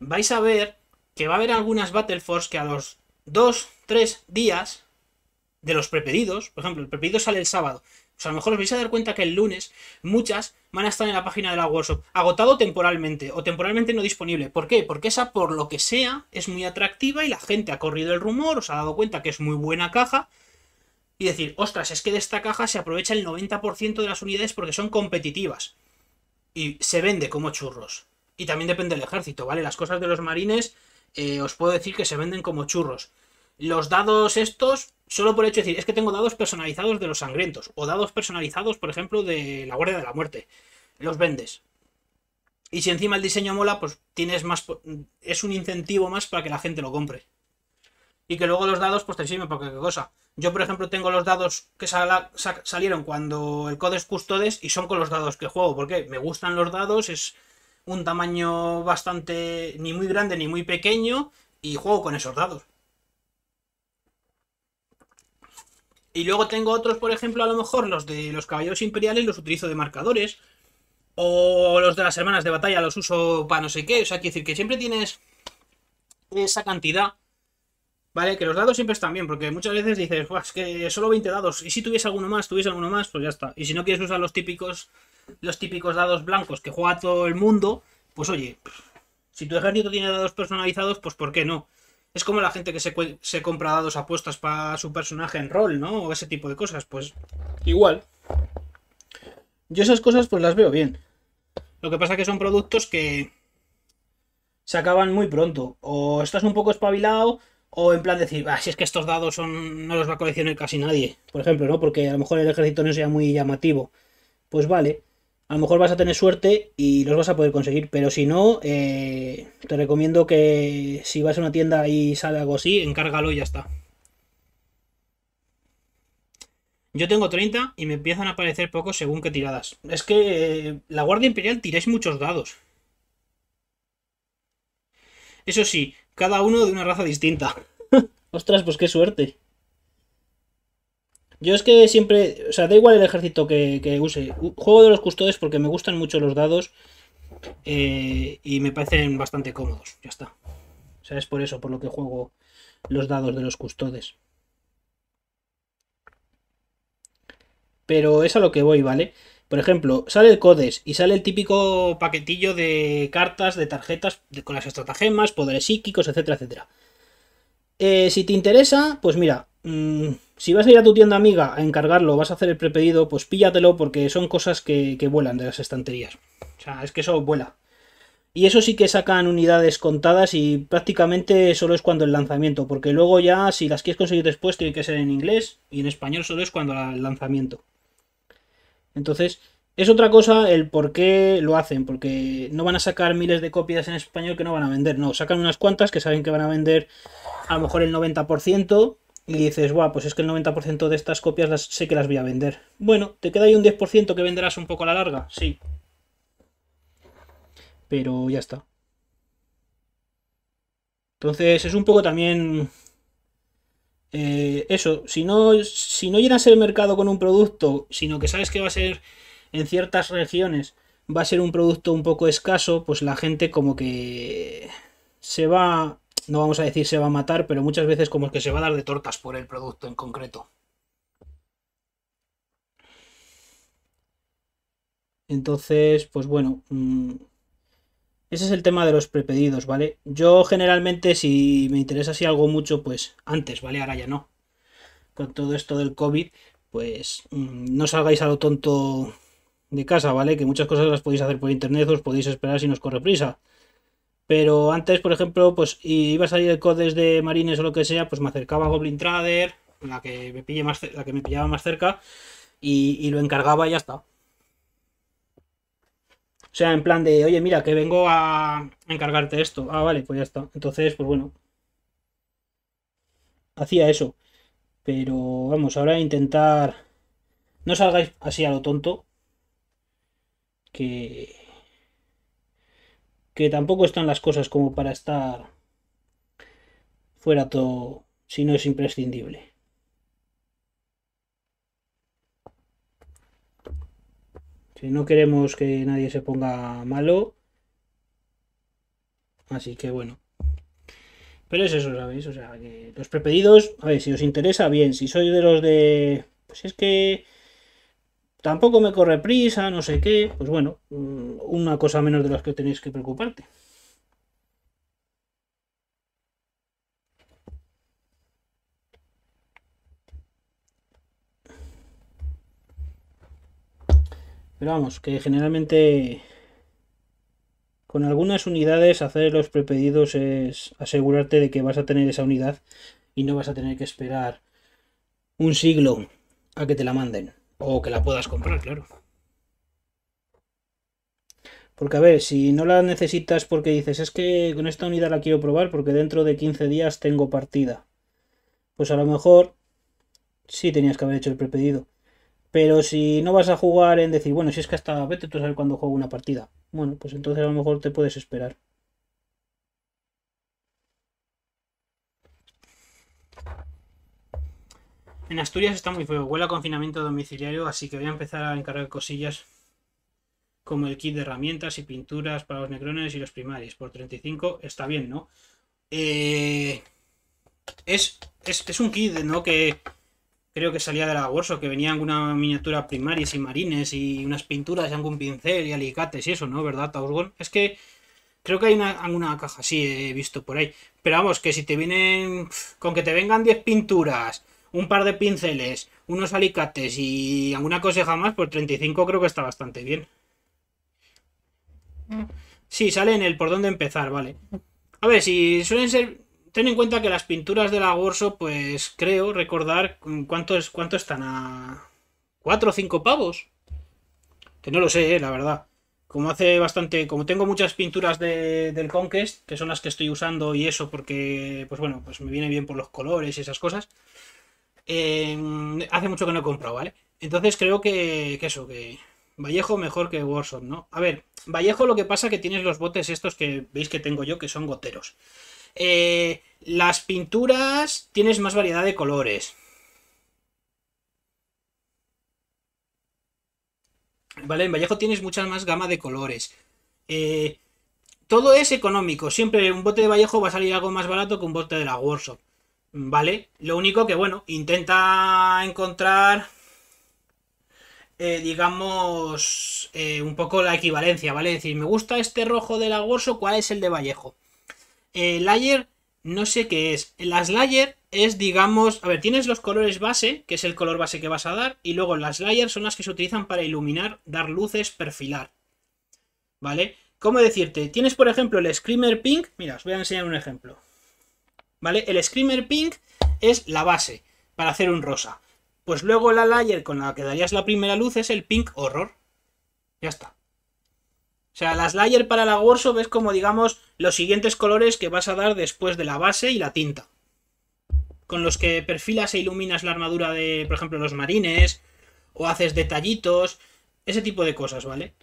vais a ver que va a haber algunas Battle Force que a los 2, 3 días de los prepedidos, por ejemplo, el prepedido sale el sábado, o sea, a lo mejor os vais a dar cuenta que el lunes muchas van a estar en la página de la workshop, agotado temporalmente o temporalmente no disponible. ¿Por qué? Porque esa, por lo que sea, es muy atractiva y la gente ha corrido el rumor, os ha dado cuenta que es muy buena caja. Y decir, ostras, es que de esta caja se aprovecha el 90% de las unidades porque son competitivas. Y se vende como churros. Y también depende del ejército, ¿vale? Las cosas de los marines eh, os puedo decir que se venden como churros los dados estos, solo por hecho de decir, es que tengo dados personalizados de los sangrientos, o dados personalizados, por ejemplo, de la Guardia de la Muerte. Los vendes. Y si encima el diseño mola, pues tienes más. Es un incentivo más para que la gente lo compre. Y que luego los dados, pues te sirven para cualquier cosa. Yo, por ejemplo, tengo los dados que salieron cuando el es Custodes y son con los dados que juego. Porque me gustan los dados, es un tamaño bastante. ni muy grande ni muy pequeño. Y juego con esos dados. Y luego tengo otros, por ejemplo, a lo mejor los de los caballeros imperiales los utilizo de marcadores. O los de las hermanas de batalla los uso para no sé qué. O sea, quiere decir que siempre tienes esa cantidad. ¿Vale? Que los dados siempre están bien, porque muchas veces dices, es que solo 20 dados. Y si tuviese alguno más, tuviese alguno más, pues ya está. Y si no quieres usar los típicos, los típicos dados blancos que juega todo el mundo, pues oye, si tu ejército tiene dados personalizados, pues ¿por qué no? Es como la gente que se, compra dados apuestas para su personaje en rol, ¿no? O ese tipo de cosas, pues igual. Yo esas cosas pues las veo bien. Lo que pasa que son productos que se acaban muy pronto. O estás un poco espabilado, o en plan decir, ah, si es que estos dados son no los va a coleccionar casi nadie. Por ejemplo, ¿no? Porque a lo mejor el ejército no sea muy llamativo. Pues vale a lo mejor vas a tener suerte y los vas a poder conseguir. Pero si no, eh, te recomiendo que si vas a una tienda y sale algo así, encárgalo y ya está. Yo tengo 30 y me empiezan a aparecer pocos según qué tiradas. Es que eh, la Guardia Imperial tiráis muchos dados. Eso sí, cada uno de una raza distinta. *laughs* Ostras, pues qué suerte. Yo es que siempre, o sea, da igual el ejército que, use. Juego de los custodes porque me gustan mucho los dados eh, y me parecen bastante cómodos. Ya está. O sea, es por eso por lo que juego los dados de los custodes. Pero es a lo que voy, ¿vale? Por ejemplo, sale el CODES y sale el típico paquetillo de cartas, de tarjetas, con las estratagemas, poderes psíquicos, etcétera, etcétera. Eh, si te interesa, pues mira, mm, si vas a ir a tu tienda amiga a encargarlo, vas a hacer el prepedido, pues píllatelo porque son cosas que, vuelan de las estanterías. O sea, es que eso vuela. Y eso sí que sacan unidades contadas y prácticamente solo es cuando el lanzamiento, porque luego ya si las quieres conseguir después tiene que ser en inglés y en español solo es cuando el lanzamiento. Entonces, es otra cosa el por qué lo hacen, porque no van a sacar miles de copias en español que no van a vender, no, sacan unas cuantas que saben que van a vender a lo mejor el 90% y dices, guau, pues es que el 90% de estas copias las, sé que las voy a vender. Bueno, te queda ahí un 10% que venderás un poco a la larga, sí. Pero ya está. Entonces es un poco también... Eh, eso, si no, si no llenas el mercado con un producto, sino que sabes que va a ser en ciertas regiones, va a ser un producto un poco escaso, pues la gente como que se va no vamos a decir se va a matar, pero muchas veces como que se va a dar de tortas por el producto en concreto. Entonces, pues bueno, mm, ese es el tema de los prepedidos, ¿vale? Yo generalmente si me interesa así algo mucho, pues antes, ¿vale? Ahora ya no. Con todo esto del COVID, pues mm, no salgáis a lo tonto de casa, ¿vale? Que muchas cosas las podéis hacer por internet, os podéis esperar si nos corre prisa. Pero antes, por ejemplo, pues iba a salir el codes de Marines o lo que sea, pues me acercaba a Goblin Trader, la que me, pille más, la que me pillaba más cerca, y, y, lo encargaba y ya está. O sea, en plan de, oye, mira, que vengo a encargarte esto. Ah, vale, pues ya está. Entonces, pues bueno. Hacía eso. Pero vamos, ahora intentar... No salgáis así a lo tonto. Que que tampoco están las cosas como para estar fuera todo si no es imprescindible. Si no queremos que nadie se ponga malo. Así que bueno. Pero es eso, ¿sabéis? O sea, que los prepedidos, a ver, si os interesa, bien. Si sois de los de... Pues es que Tampoco me corre prisa, no sé qué. Pues bueno, mm, una cosa menos de las que tenéis que preocuparte. Pero vamos, que generalmente con algunas unidades hacer los prepedidos es asegurarte de que vas a tener esa unidad y no vas a tener que esperar un siglo a que te la manden. O que la puedas comprar, claro. Porque a ver, si no la necesitas porque dices, es que con esta unidad la quiero probar porque dentro de 15 días tengo partida. Pues a lo mejor sí tenías que haber hecho el prepedido. Pero si no vas a jugar en decir, bueno, si es que hasta vete tú a saber cuándo juego una partida. Bueno, pues entonces a lo mejor te puedes esperar. En Asturias está muy feo, huele a confinamiento domiciliario, así que voy a empezar a encargar cosillas como el kit de herramientas y pinturas para los necrones y los primarios. Por 35 está bien, ¿no? Eh, es, es, un kit, ¿no? Que creo que salía de la bolsa, que venía alguna miniatura primaris y marines y unas pinturas y algún pincel y alicates y eso, ¿no? ¿Verdad, Tausgon? Es que creo que hay alguna caja, sí, he visto por ahí. Pero vamos, que si te vienen, con que te vengan 10 pinturas un par de pinceles, unos alicates y alguna coseja más, por pues 35 creo que está bastante bien. Mm. Sí, sale en el por dónde empezar, vale. A ver, si suelen ser... Ten en cuenta que las pinturas de la pues creo recordar cuánto ¿Cuánto están a... 4 o 5 pavos. Que no lo sé, eh, la verdad. Como hace bastante, como tengo muchas pinturas de, del Conquest, que son las que estoy usando y eso porque, pues bueno, pues me viene bien por los colores y esas cosas hace mucho que no he comprado, ¿vale? Entonces creo que, eso, que Vallejo mejor que Warsaw, ¿no? A ver, Vallejo lo que pasa que tienes los botes estos que veis que tengo yo, que son goteros. Eh, las pinturas tienes más variedad de colores. ¿Vale? En Vallejo tienes mucha más gama de colores. Eh, todo es económico. Siempre un bote de Vallejo va a salir algo más barato que un bote de la Warsaw. ¿vale? Lo único que, bueno, intenta encontrar, eh, digamos, eh, un poco la equivalencia, ¿vale? Es decir, me gusta este rojo del agorso, ¿cuál es el de Vallejo? El eh, layer, no sé qué es. Las layer es, digamos, a ver, tienes los colores base, que es el color base que vas a dar, y luego las layer son las que se utilizan para iluminar, dar luces, perfilar, ¿vale? ¿Cómo decirte? Tienes, por ejemplo, el Screamer Pink. Mira, os voy a enseñar un ejemplo. ¿vale? El Screamer Pink es la base para hacer un rosa. Pues luego la layer con la que darías la primera luz es el Pink Horror. Ya está. O sea, las layer para la Warsaw es como, digamos, los siguientes colores que vas a dar después de la base y la tinta. Con los que perfilas e iluminas la armadura de, por ejemplo, los marines, o haces detallitos, ese tipo de cosas, ¿vale?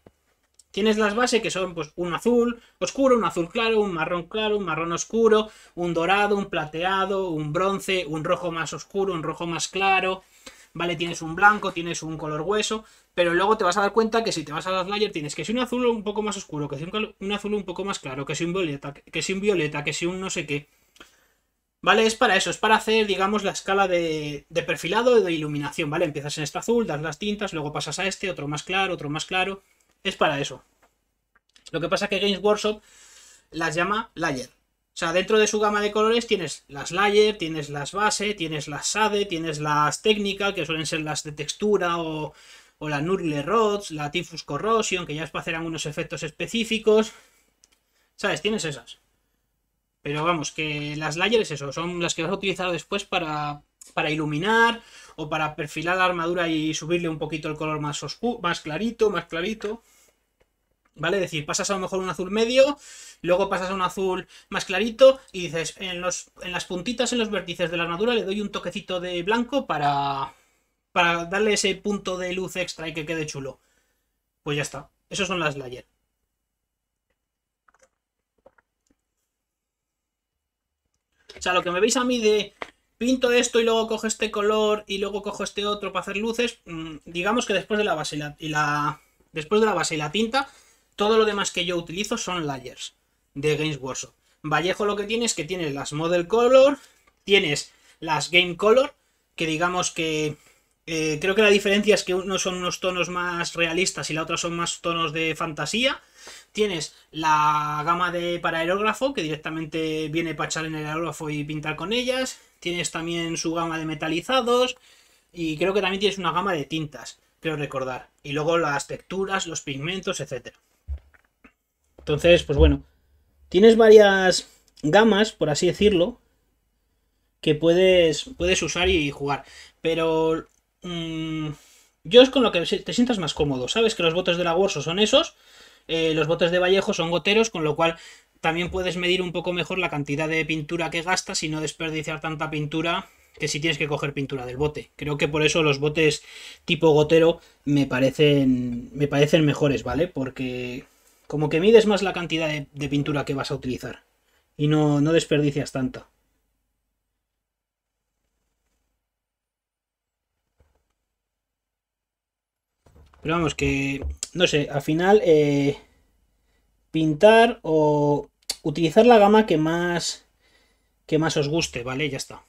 Tienes las bases que son pues un azul oscuro, un azul claro, un marrón claro, un marrón oscuro, un dorado, un plateado, un bronce, un rojo más oscuro, un rojo más claro. ¿Vale? Tienes un blanco, tienes un color hueso, pero luego te vas a dar cuenta que si te vas a las layers tienes que si un azul un poco más oscuro, que si un, azul un poco más claro, que si un violeta, que si un violeta, que si un no sé qué. ¿Vale? Es para eso, es para hacer, digamos, la escala de, de perfilado de iluminación, ¿vale? Empiezas en este azul, das las tintas, luego pasas a este, otro más claro, otro más claro es para eso. Lo que pasa es que Games Workshop las llama layer. O sea, dentro de su gama de colores tienes las layer, tienes las base, tienes las shade, tienes las técnicas, que suelen ser las de textura o, o la Nurgle Rods, la Typhus Corrosion, que ya es para hacer algunos efectos específicos. ¿Sabes? Tienes esas. Pero vamos, que las layer es eso, son las que vas a utilizar después para, para iluminar o para perfilar la armadura y subirle un poquito el color más, oscuro, más clarito, más clarito. ¿Vale? Es decir, pasas a lo mejor un azul medio, luego pasas a un azul más clarito y dices, en, las puntitas, en los vértices de la armadura le doy un toquecito de blanco para, darle ese punto de luz extra y que quede chulo. Pues ya está. Esos son las layers. O sea, lo que me veis a mí de pinto esto y luego cojo este color y luego cojo este otro para hacer luces, mm, digamos que después de la base y la, después de la base y la tinta todo lo demás que yo utilizo son layers de Games Workshop. Vallejo lo que tiene es que tienes las Model Color, tienes las Game Color, que digamos que eh, creo que la diferencia es que unos son unos tonos más realistas y la otra son más tonos de fantasía. Tienes la gama de para aerógrafo, que directamente viene para echar en el aerógrafo y pintar con ellas. Tienes también su gama de metalizados. Y creo que también tienes una gama de tintas, creo recordar. Y luego las texturas, los pigmentos, etcétera. Entonces, pues bueno, tienes varias gamas, por así decirlo, que puedes, puedes usar y jugar. Pero mm, yo es con lo que te sientas más cómodo. Sabes que los botes de la son esos, eh, los botes de Vallejo son goteros, con lo cual también puedes medir un poco mejor la cantidad de pintura que gastas y no desperdiciar tanta pintura que si tienes que coger pintura del bote. Creo que por eso los botes tipo gotero me parecen me parecen mejores, ¿vale? Porque como que mides más la cantidad de, pintura que vas a utilizar y no, no desperdicias tanto Pero vamos, que no sé, al final eh, pintar o utilizar la gama que más que más os guste, ¿vale? Ya está.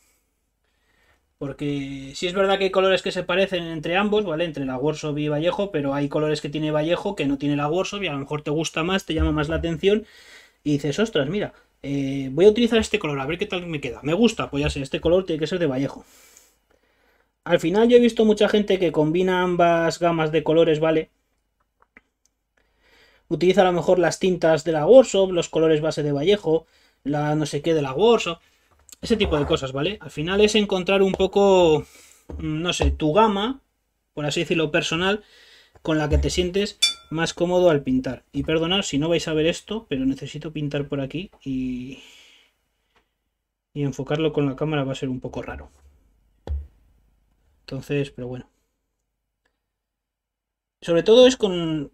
Porque si es verdad que hay colores que se parecen entre ambos, ¿vale? Entre la Warsaw y Vallejo, pero hay colores que tiene Vallejo que no tiene la Warsaw y a lo mejor te gusta más, te llama más la atención y dices, ostras, mira, eh, voy a utilizar este color, a ver qué tal me queda. Me gusta, pues ya sé, este color tiene que ser de Vallejo. Al final yo he visto mucha gente que combina ambas gamas de colores, ¿vale? Utiliza a lo mejor las tintas de la Warsaw, los colores base de Vallejo, la no sé qué de la Warsaw. Ese tipo de cosas, ¿vale? Al final es encontrar un poco, mm, no sé, tu gama, por así decirlo, personal, con la que te sientes más cómodo al pintar. Y perdonad si no vais a ver esto, pero necesito pintar por aquí y... Y enfocarlo con la cámara va a ser un poco raro. Entonces, pero bueno. Sobre todo es con,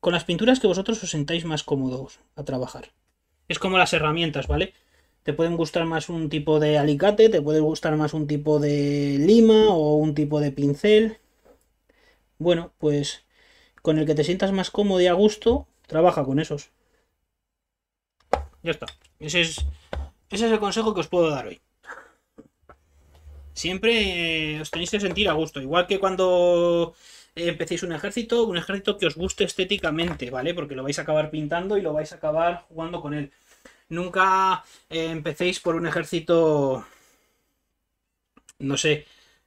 con las pinturas que vosotros os sentáis más cómodos a trabajar. Es como las herramientas, ¿vale? Te pueden gustar más un tipo de alicate, te puede gustar más un tipo de lima o un tipo de pincel. Bueno, pues con el que te sientas más cómodo y a gusto, trabaja con esos. Ya está. Ese es, ese es el consejo que os puedo dar hoy. Siempre eh, os tenéis que sentir a gusto. Igual que cuando empecéis un ejército, un ejército que os guste estéticamente, ¿vale? Porque lo vais a acabar pintando y lo vais a acabar jugando con él. Nunca eh, empecéis por un ejército, no sé,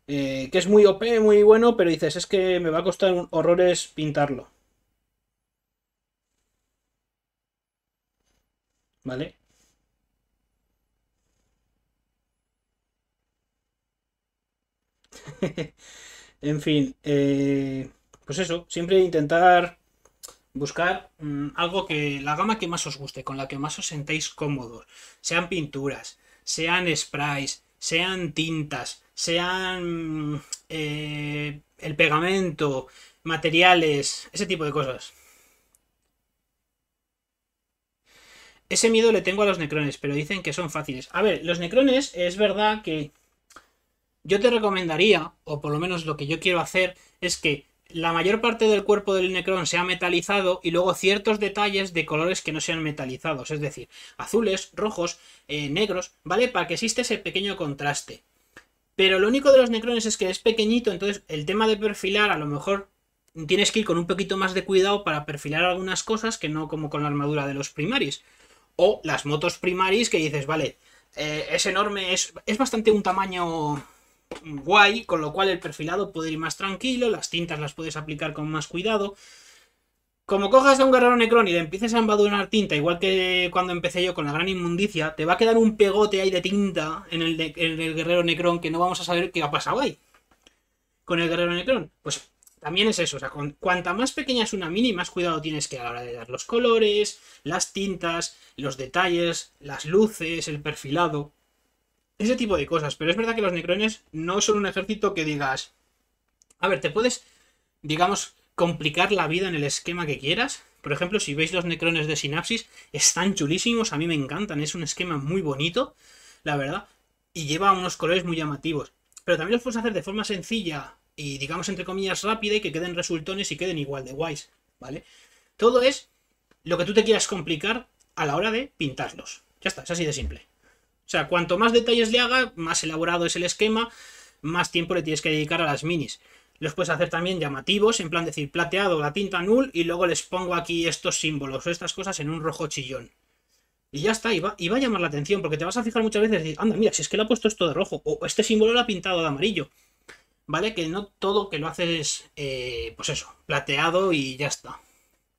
eh, que es muy OP, muy bueno, pero dices, es que me va a costar horrores pintarlo. ¿Vale? *laughs* en fin, eh, pues eso, siempre intentar buscar mm, algo que la gama que más os guste, con la que más os sentéis cómodos. Sean pinturas, sean sprays, sean tintas, sean mm, eh, el pegamento, materiales, ese tipo de cosas. Ese miedo le tengo a los necrones, pero dicen que son fáciles. A ver, los necrones es verdad que yo te recomendaría, o por lo menos lo que yo quiero hacer, es que la mayor parte del cuerpo del Necron ha metalizado y luego ciertos detalles de colores que no sean metalizados, es decir, azules, rojos, eh, negros, ¿vale? Para que exista ese pequeño contraste. Pero lo único de los Necrones es que es pequeñito, entonces el tema de perfilar a lo mejor tienes que ir con un poquito más de cuidado para perfilar algunas cosas que no como con la armadura de los primaris. O las motos primaris que dices, vale, eh, es enorme, es, es bastante un tamaño guay, con lo cual el perfilado puede ir más tranquilo, las tintas las puedes aplicar con más cuidado. Como cojas a un guerrero necrón y le empieces a embadurnar tinta, igual que cuando empecé yo con la gran inmundicia, te va a quedar un pegote ahí de tinta en el, guerrero necrón que no vamos a saber qué ha pasado ahí. Con el guerrero necrón, pues también es eso, o sea, cuanta más pequeña es una mini, más cuidado tienes que a la hora de dar los colores, las tintas, los detalles, las luces, el perfilado. Ese tipo de cosas. Pero es verdad que los necrones no son un ejército que digas... A ver, te puedes, digamos, complicar la vida en el esquema que quieras. Por ejemplo, si veis los necrones de Sinapsis, están chulísimos, a mí me encantan, es un esquema muy bonito, la verdad, y lleva unos colores muy llamativos. Pero también los puedes hacer de forma sencilla y, digamos, entre comillas, rápida y que queden resultones y queden igual de guays, ¿vale? Todo es lo que tú te quieras complicar a la hora de pintarlos. Ya está, es así de simple. O sea, cuanto más detalles le haga, más elaborado es el esquema, más tiempo le tienes que dedicar a las minis. Los puedes hacer también llamativos, en plan decir plateado, la tinta nul, y luego les pongo aquí estos símbolos o estas cosas en un rojo chillón. Y ya está, y va, y va, a llamar la atención, porque te vas a fijar muchas veces y decir, anda, mira, si es que le ha puesto esto de rojo, o este símbolo lo ha pintado de amarillo. ¿Vale? Que no todo que lo haces, es, eh, pues eso, plateado y ya está.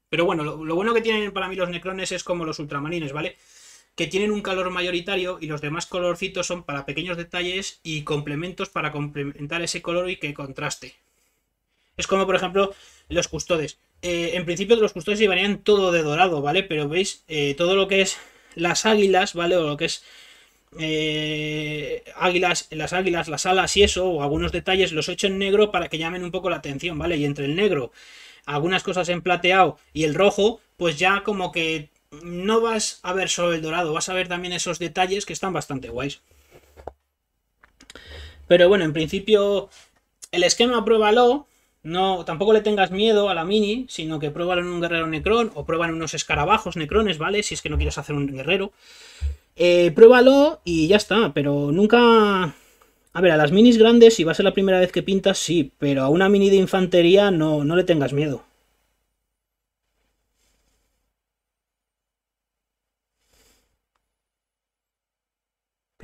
Pero bueno, lo, bueno que tienen para mí los necrones es como los ultramarines, ¿vale? vale que tienen un calor mayoritario y los demás colorcitos son para pequeños detalles y complementos para complementar ese color y que contraste. Es como, por ejemplo, los custodes. Eh, en principio los custodes llevarían todo de dorado, ¿vale? Pero veis, eh, todo lo que es las águilas, ¿vale? O lo que es eh, águilas, las águilas, las alas y eso, o algunos detalles, los he hecho en negro para que llamen un poco la atención, ¿vale? Y entre el negro, algunas cosas en plateado y el rojo, pues ya como que no vas a ver solo el dorado, vas a ver también esos detalles que están bastante guays. Pero bueno, en principio el esquema pruébalo, no, tampoco le tengas miedo a la mini, sino que pruébalo en un guerrero necrón o pruébalo en unos escarabajos necrones, ¿vale? Si es que no quieres hacer un guerrero. Eh, pruébalo y ya está, pero nunca... A ver, a las minis grandes, si va a ser la primera vez que pintas, sí, pero a una mini de infantería no, no le tengas miedo.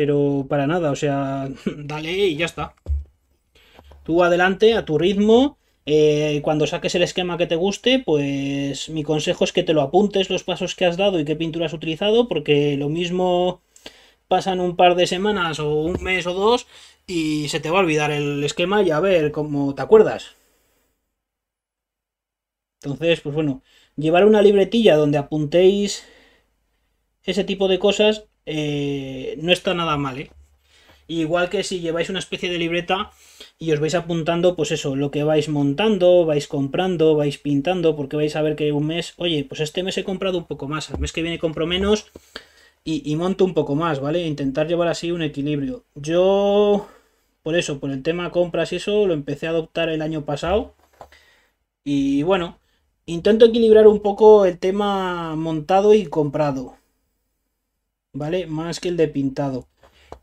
Pero para nada, o sea, *laughs* dale y ya está. Tú adelante, a tu ritmo. Eh, cuando saques el esquema que te guste, pues mi consejo es que te lo apuntes los pasos que has dado y qué pintura has utilizado, porque lo mismo pasan un par de semanas o un mes o dos y se te va a olvidar el esquema y a ver cómo te acuerdas. Entonces, pues bueno, llevar una libretilla donde apuntéis ese tipo de cosas eh, no está nada mal, ¿eh? Igual que si lleváis una especie de libreta y os vais apuntando, pues eso, lo que vais montando, vais comprando, vais pintando, porque vais a ver que un mes, oye, pues este mes he comprado un poco más, al mes que viene compro menos y, y monto un poco más, ¿vale? Intentar llevar así un equilibrio. Yo, por eso, por el tema compras y eso, lo empecé a adoptar el año pasado. Y bueno, intento equilibrar un poco el tema montado y comprado ¿vale? Más que el de pintado.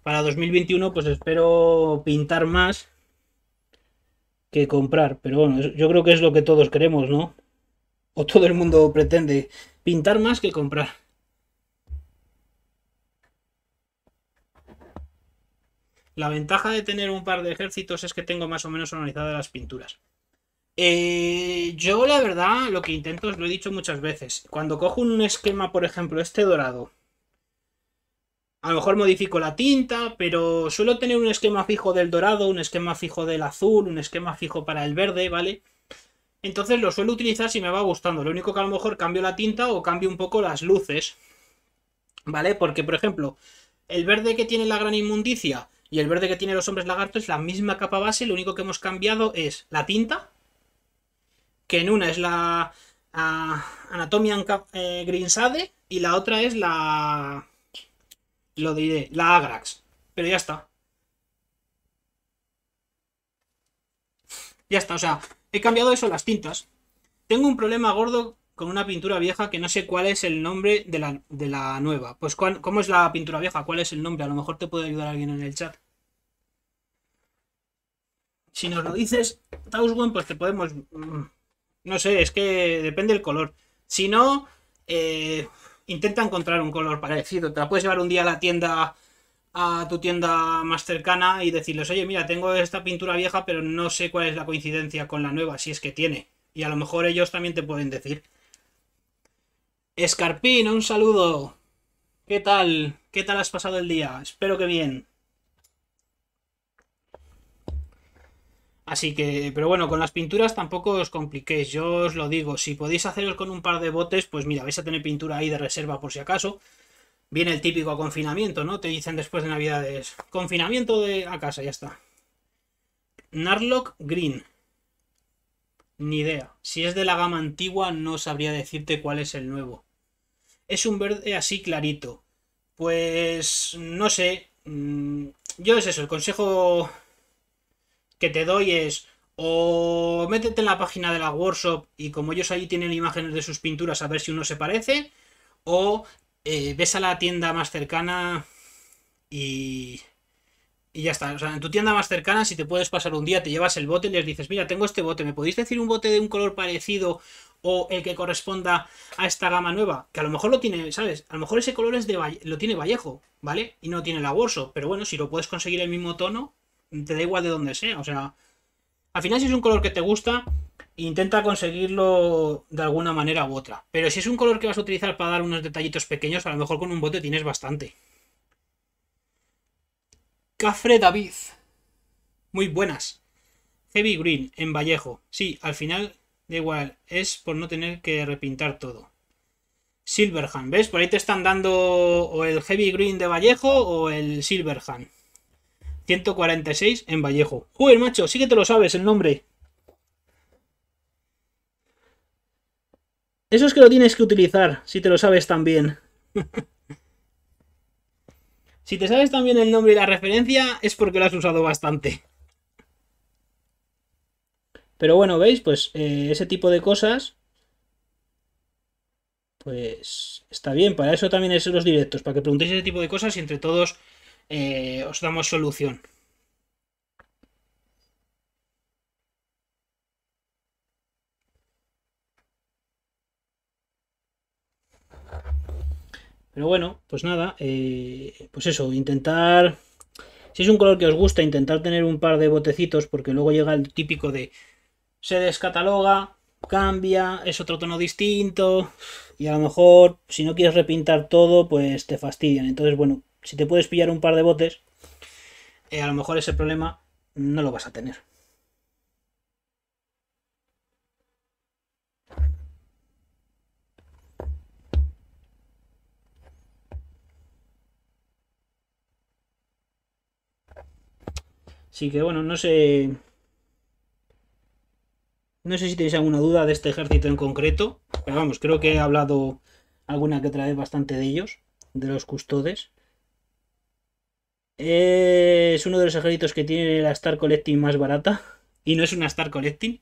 Para 2021 pues espero pintar más que comprar, pero bueno, yo creo que es lo que todos queremos, ¿no? O todo el mundo pretende pintar más que comprar. La ventaja de tener un par de ejércitos es que tengo más o menos organizadas las pinturas. Eh, yo la verdad lo que intento, os lo he dicho muchas veces, cuando cojo un esquema, por ejemplo, este dorado, a lo mejor modifico la tinta, pero suelo tener un esquema fijo del dorado, un esquema fijo del azul, un esquema fijo para el verde, ¿vale? Entonces lo suelo utilizar si me va gustando. Lo único que a lo mejor cambio la tinta o cambio un poco las luces, ¿vale? Porque, por ejemplo, el verde que tiene la gran inmundicia y el verde que tiene los hombres lagartos es la misma capa base, lo único que hemos cambiado es la tinta, que en una es la ah, Anatomian eh, Grinsade y la otra es la lo diré, la Agrax. Pero ya está. Ya está, o sea, he cambiado eso las tintas. Tengo un problema gordo con una pintura vieja que no sé cuál es el nombre de la, de la nueva. Pues, ¿cómo es la pintura vieja? ¿Cuál es el nombre? A lo mejor te puede ayudar alguien en el chat. Si nos lo dices, Tauswen, pues te podemos... Mm, no sé, es que depende del color. Si no, eh, intenta encontrar un color parecido. Te la puedes llevar un día a la tienda, a tu tienda más cercana y decirles, oye, mira, tengo esta pintura vieja, pero no sé cuál es la coincidencia con la nueva, si es que tiene. Y a lo mejor ellos también te pueden decir. Escarpín, un saludo. ¿Qué tal? ¿Qué tal has pasado el día? Espero que bien. Así que, pero bueno, con las pinturas tampoco os compliquéis, yo os lo digo, si podéis haceros con un par de botes, pues mira, vais a tener pintura ahí de reserva por si acaso. Viene el típico confinamiento, ¿no? Te dicen después de Navidades, confinamiento de a casa, ya está. Narlock Green. Ni idea. Si es de la gama antigua, no sabría decirte cuál es el nuevo. Es un verde así clarito. Pues no sé. Mm, yo es eso, el consejo que te doy es o métete en la página de la workshop y como ellos ahí tienen imágenes de sus pinturas a ver si uno se parece, o eh, ves a la tienda más cercana y, y ya está. O sea, en tu tienda más cercana, si te puedes pasar un día, te llevas el bote y les dices, mira, tengo este bote, ¿me podéis decir un bote de un color parecido o el que corresponda a esta gama nueva? Que a lo mejor lo tiene, ¿sabes? A lo mejor ese color es de, lo tiene Vallejo, ¿vale? Y no tiene la workshop, pero bueno, si lo puedes conseguir el mismo tono, te da igual de donde sea. O sea, al final si es un color que te gusta, intenta conseguirlo de alguna manera u otra. Pero si es un color que vas a utilizar para dar unos detallitos pequeños, a lo mejor con un bote tienes bastante. Cafre David. Muy buenas. Heavy Green, en Vallejo. Sí, al final, da igual, es por no tener que repintar todo. Silverhand, ¿ves? Por ahí te están dando o el Heavy Green de Vallejo o el Silverhand. 146 en Vallejo. Joder, macho, sí que te lo sabes el nombre. Eso es que lo tienes que utilizar, si te lo sabes también. *laughs* si te sabes también el nombre y la referencia, es porque lo has usado bastante. Pero bueno, ¿veis? Pues eh, ese tipo de cosas. Pues está bien, para eso también es los directos, para que preguntéis ese tipo de cosas y entre todos eh, os damos solución. Pero bueno, pues nada, eh, pues eso, intentar, si es un color que os gusta, intentar tener un par de botecitos, porque luego llega el típico de se descataloga, cambia, es otro tono distinto, y a lo mejor si no quieres repintar todo, pues te fastidian. Entonces, bueno, si te puedes pillar un par de botes, eh, a lo mejor ese problema no lo vas a tener. Así que bueno, no sé. No sé si tenéis alguna duda de este ejército en concreto. Pero vamos, creo que he hablado alguna que otra vez bastante de ellos, de los custodes es uno de los ejércitos que tiene la Star Collecting más barata. Y no es una Star Collecting.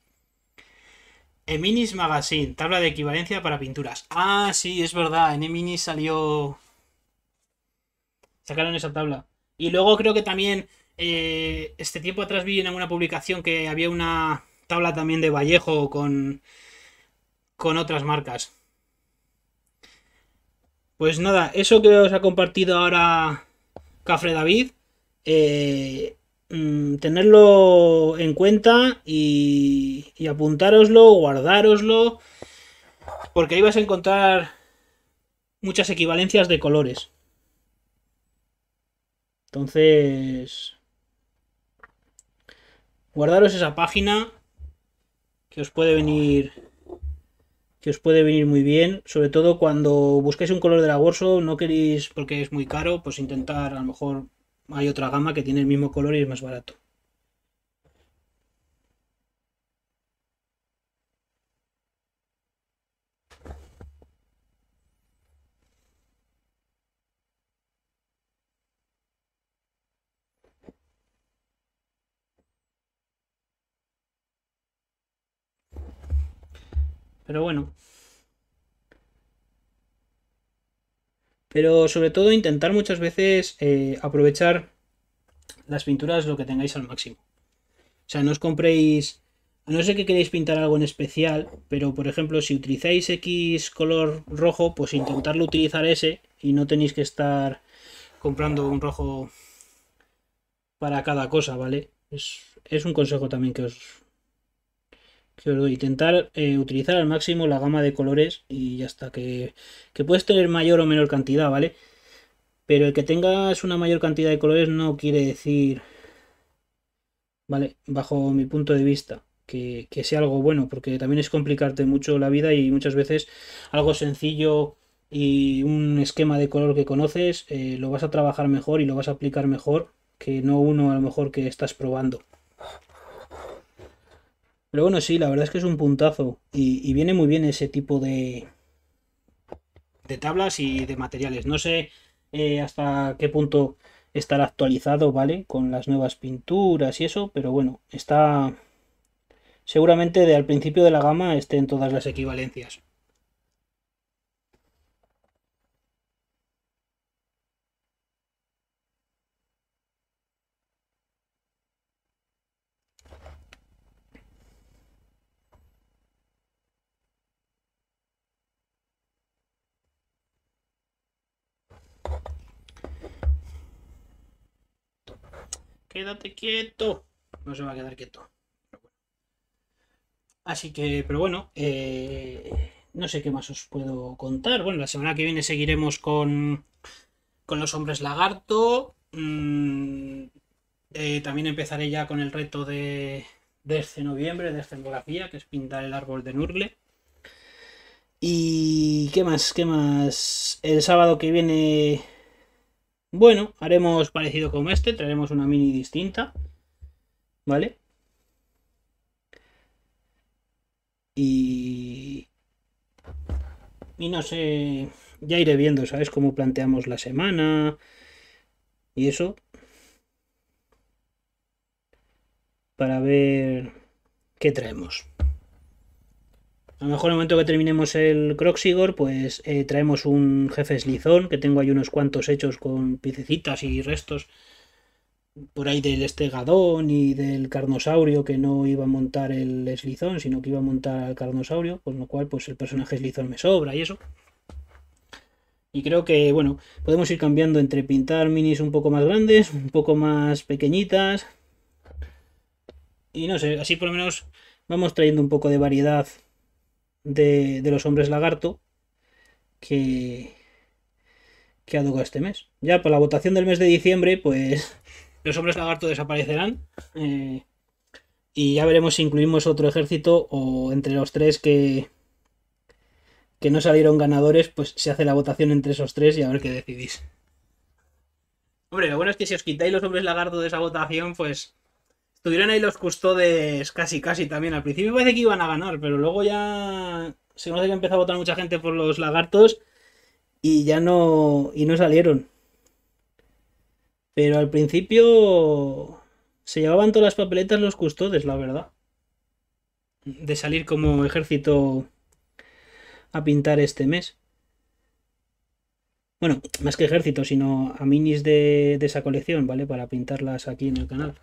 Eminis Magazine, tabla de equivalencia para pinturas. Ah, sí, es verdad. En Eminis salió. Sacaron esa tabla. Y luego creo que también. Eh, este tiempo atrás vi en alguna publicación que había una tabla también de Vallejo con. con otras marcas. Pues nada, eso que os ha compartido ahora Cafre David, eh, mm, tenerlo en cuenta y, y apuntároslo, guardároslo, porque ahí vas a encontrar muchas equivalencias de colores. Entonces, guardaros esa página que os puede venir que os puede venir muy bien, sobre todo cuando buscáis un color de la no queréis porque es muy caro, pues intentar a lo mejor hay otra gama que tiene el mismo color y es más barato. Pero bueno. Pero sobre todo intentar muchas veces eh, aprovechar las pinturas lo que tengáis al máximo. O sea, no os compréis... A no sé que queréis pintar algo en especial, pero por ejemplo, si utilizáis X color rojo, pues intentarlo utilizar ese y no tenéis que estar comprando un rojo para cada cosa, ¿vale? es un consejo también que os, intentar eh, utilizar al máximo la gama de colores y ya está, que, que, puedes tener mayor o menor cantidad, ¿vale? Pero el que tengas una mayor cantidad de colores no quiere decir, ¿vale? Bajo mi punto de vista, que, sea algo bueno, porque también es complicarte mucho la vida y muchas veces algo sencillo y un esquema de color que conoces eh, lo vas a trabajar mejor y lo vas a aplicar mejor que no uno a lo mejor que estás probando. Pero bueno, sí, la verdad es que es un puntazo. Y, viene muy bien ese tipo de. de tablas y de materiales. No sé eh, hasta qué punto estará actualizado, ¿vale? Con las nuevas pinturas y eso, pero bueno, está. Seguramente de al principio de la gama estén todas las equivalencias. quédate quieto. No se va a quedar quieto. Así que, pero bueno, eh, no sé qué más os puedo contar. Bueno, la semana que viene seguiremos con, con los hombres lagarto. Mm, eh, también empezaré ya con el reto de, de este noviembre, de escenografía, que es pintar el árbol de Nurgle. ¿Y qué más? ¿Qué más? El sábado que viene bueno, haremos parecido como este, traeremos una mini distinta, ¿vale? Y... Y no sé, ya iré viendo, ¿sabes? Cómo planteamos la semana y eso. Para ver qué traemos. A lo mejor en el momento que terminemos el Croxigor, pues eh, traemos un jefe slizón, que tengo ahí unos cuantos hechos con piececitas y restos por ahí del estegadón y del carnosaurio que no iba a montar el eslizón, sino que iba a montar al carnosaurio, con lo cual pues el personaje eslizón me sobra y eso. Y creo que, bueno, podemos ir cambiando entre pintar minis un poco más grandes, un poco más pequeñitas. Y no sé, así por lo menos vamos trayendo un poco de variedad de, los hombres lagarto que, que ha tocado este mes. Ya por pues, la votación del mes de diciembre, pues *laughs* los hombres lagarto desaparecerán. Eh, y ya veremos si incluimos otro ejército o entre los tres que, que no salieron ganadores, pues se hace la votación entre esos tres y a ver qué decidís. Hombre, lo bueno es que si os quitáis los hombres lagarto de esa votación, pues Estuvieron ahí los custodes casi, casi también. Al principio parece que iban a ganar, pero luego ya se conoce que empezó a votar mucha gente por los lagartos y ya no, y no salieron. Pero al principio se llevaban todas las papeletas los custodes, la verdad. De salir como ejército a pintar este mes. Bueno, más que ejército, sino a minis de esa colección, ¿vale? Para pintarlas aquí en el canal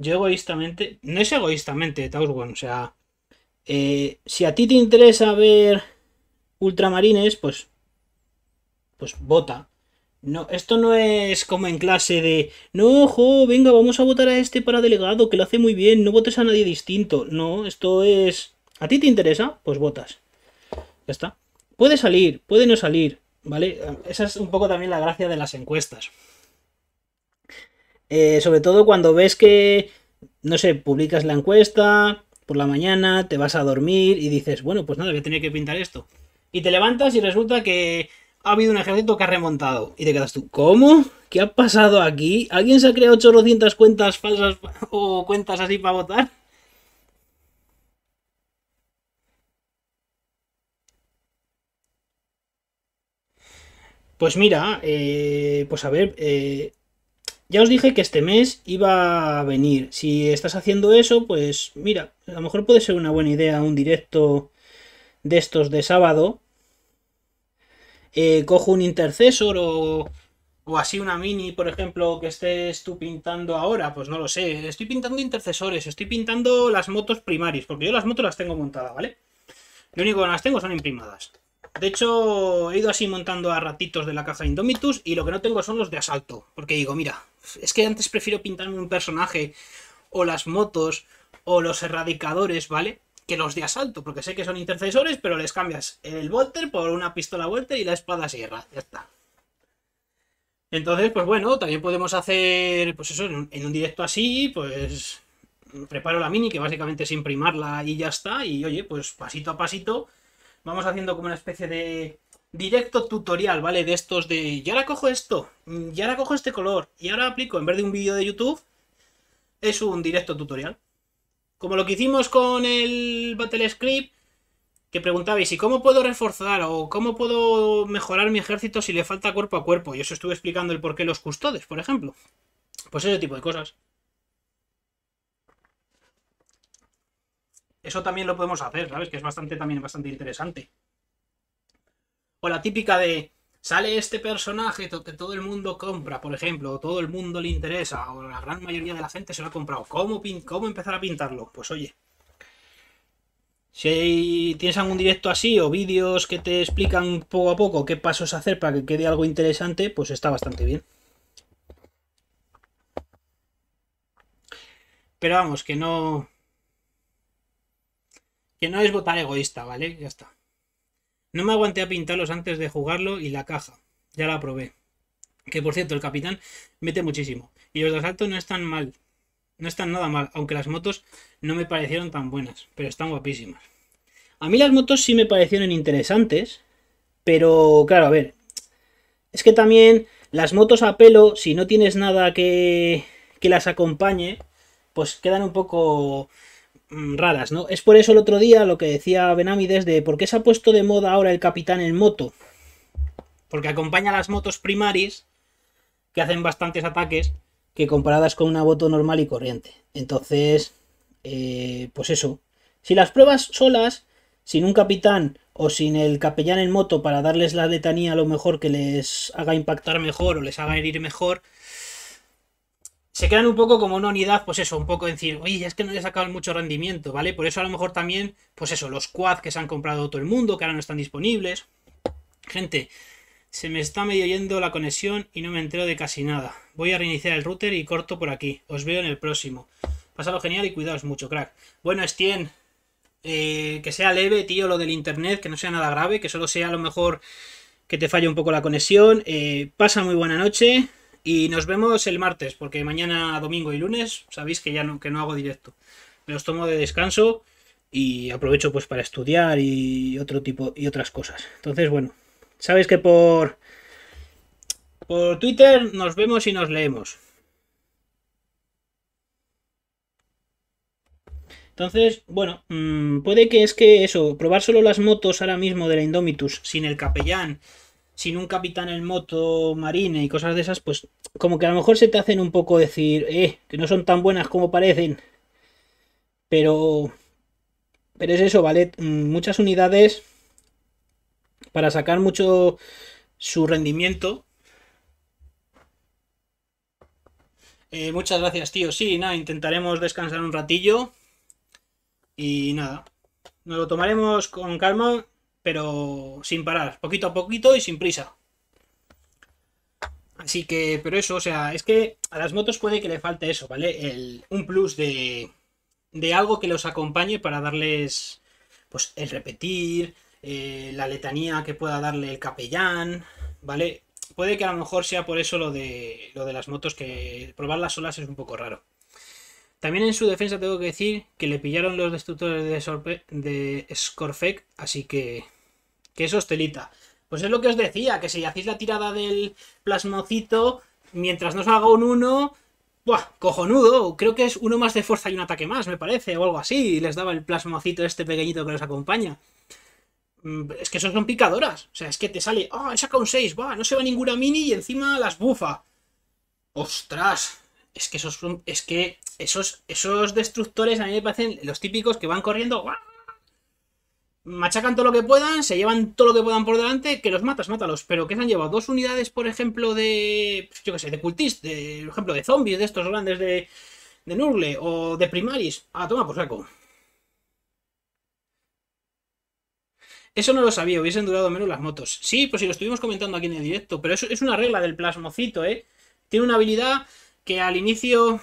yo egoístamente, no es egoístamente, Tauswan, o sea, eh, si a ti te interesa ver ultramarines, pues, pues vota. No, esto no es como en clase de, no, jo, venga, vamos a votar a este para delegado, que lo hace muy bien, no votes a nadie distinto. No, esto es, a ti te interesa, pues votas. Ya está. Puede salir, puede no salir, ¿vale? Esa es un poco también la gracia de las encuestas. Eh, sobre todo cuando ves que, no sé, publicas la encuesta por la mañana, te vas a dormir y dices, bueno, pues nada, voy a tener que pintar esto. Y te levantas y resulta que ha habido un ejército que ha remontado. Y te quedas tú, ¿cómo? ¿Qué ha pasado aquí? ¿Alguien se ha creado 800 cuentas falsas *laughs* o cuentas así para votar? Pues mira, eh, pues a ver, eh, ya os dije que este mes iba a venir. Si estás haciendo eso, pues mira, a lo mejor puede ser una buena idea un directo de estos de sábado. Eh, cojo un intercesor o, o así una mini, por ejemplo, que estés tú pintando ahora. Pues no lo sé. Estoy pintando intercesores, estoy pintando las motos primarias, porque yo las motos las tengo montadas, ¿vale? Lo único que las tengo son imprimadas. De hecho, he ido así montando a ratitos de la caja Indomitus y lo que no tengo son los de asalto. Porque digo, mira, es que antes prefiero pintarme un personaje o las motos o los erradicadores, ¿vale? Que los de asalto, porque sé que son intercesores, pero les cambias el Volter por una pistola Volter y la espada sierra, ya está. Entonces, pues bueno, también podemos hacer, pues eso, en un, en un directo así, pues preparo la mini, que básicamente es imprimarla y ya está, y oye, pues pasito a pasito vamos haciendo como una especie de directo tutorial, ¿vale? De estos de, y ahora cojo esto, y ahora cojo este color, y ahora aplico, en vez de un vídeo de YouTube, es un directo tutorial. Como lo que hicimos con el Battle Script que preguntabais, ¿y cómo puedo reforzar o cómo puedo mejorar mi ejército si le falta cuerpo a cuerpo? Y eso estuve explicando el por qué los custodes, por ejemplo. Pues ese tipo de cosas. Eso también lo podemos hacer, ¿sabes? Que es bastante, también bastante interesante. O la típica de sale este personaje que todo el mundo compra, por ejemplo, o todo el mundo le interesa, o la gran mayoría de la gente se lo ha comprado. ¿Cómo, cómo empezar a pintarlo? Pues oye, si tienes algún directo así o vídeos que te explican poco a poco qué pasos hacer para que quede algo interesante, pues está bastante bien. Pero vamos, que no... Que no es votar egoísta, ¿vale? Ya está. No me aguanté a pintarlos antes de jugarlo y la caja. Ya la probé. Que por cierto, el capitán mete muchísimo. Y los de asalto no están mal. No están nada mal, aunque las motos no me parecieron tan buenas, pero están guapísimas. A mí las motos sí me parecieron interesantes, pero claro, a ver. Es que también las motos a pelo, si no tienes nada que, que las acompañe, pues quedan un poco Mm, raras, ¿no? Es por eso el otro día lo que decía Benamides de por qué se ha puesto de moda ahora el capitán en moto. Porque acompaña a las motos primaris, que hacen bastantes ataques, que comparadas con una moto normal y corriente. Entonces, eh, pues eso. Si las pruebas solas, sin un capitán o sin el capellán en moto para darles la letanía a lo mejor que les haga impactar mejor o les haga herir mejor, se quedan un poco como una unidad, pues eso, un poco decir, oye, es que no le sacado mucho rendimiento, ¿vale? Por eso a lo mejor también, pues eso, los quads que se han comprado todo el mundo, que ahora no están disponibles. Gente, se me está medio yendo la conexión y no me entero de casi nada. Voy a reiniciar el router y corto por aquí. Os veo en el próximo. Pasado genial y cuidaos mucho, crack. Bueno, Stien, eh, que sea leve, tío, lo del internet, que no sea nada grave, que solo sea a lo mejor que te falle un poco la conexión. Eh, pasa muy buena noche. Y nos vemos el martes, porque mañana, domingo y lunes, sabéis que ya no, que no hago directo. Me los tomo de descanso y aprovecho pues para estudiar y otro tipo y otras cosas. Entonces, bueno, sabéis que por por Twitter nos vemos y nos leemos. Entonces, bueno, mm, puede que es que eso, probar solo las motos ahora mismo de la Indomitus sin el capellán sin un capitán en moto, marine y cosas de esas, pues como que a lo mejor se te hacen un poco decir, eh, que no son tan buenas como parecen. Pero... Pero es eso, ¿vale? Mm, muchas unidades para sacar mucho su rendimiento. Eh, muchas gracias, tío. Sí, nada, intentaremos descansar un ratillo. Y nada, nos lo tomaremos con calma pero sin parar, poquito a poquito y sin prisa. Así que, pero eso, o sea, es que a las motos puede que le falte eso, ¿vale? El, un plus de, de algo que los acompañe para darles, pues, el repetir, eh, la letanía que pueda darle el capellán, ¿vale? Puede que a lo mejor sea por eso lo de, lo de las motos, que probarlas solas es un poco raro. También en su defensa tengo que decir que le pillaron los destructores de, Scorfec, así que... que es hostelita. Pues es lo que os decía, que si hacéis la tirada del plasmocito, mientras no haga un 1... ¡Buah! ¡Cojonudo! Creo que es uno más de fuerza y un ataque más, me parece, o algo así. Y les daba el plasmocito este pequeñito que nos acompaña. Mm, es que son picadoras. O sea, es que te sale... ¡Ah! saca un 6! ¡Buah! No se va ninguna mini y encima las bufa. ¡Ostras! es que esos es que esos, esos destructores a mí me parecen los típicos que van corriendo, machacan todo lo que puedan, se llevan todo lo que puedan por delante, que los matas, mátalos, pero que se han llevado dos unidades, por ejemplo, de, pues, yo qué sé, de cultistas, de, por ejemplo, de zombies, de estos grandes de, de Nurgle o de Primaris. Ah, toma por saco. Eso no lo sabía, hubiesen durado menos las motos. Sí, pues si lo estuvimos comentando aquí en el directo, pero eso es una regla del plasmocito, ¿eh? Tiene una habilidad que al inicio,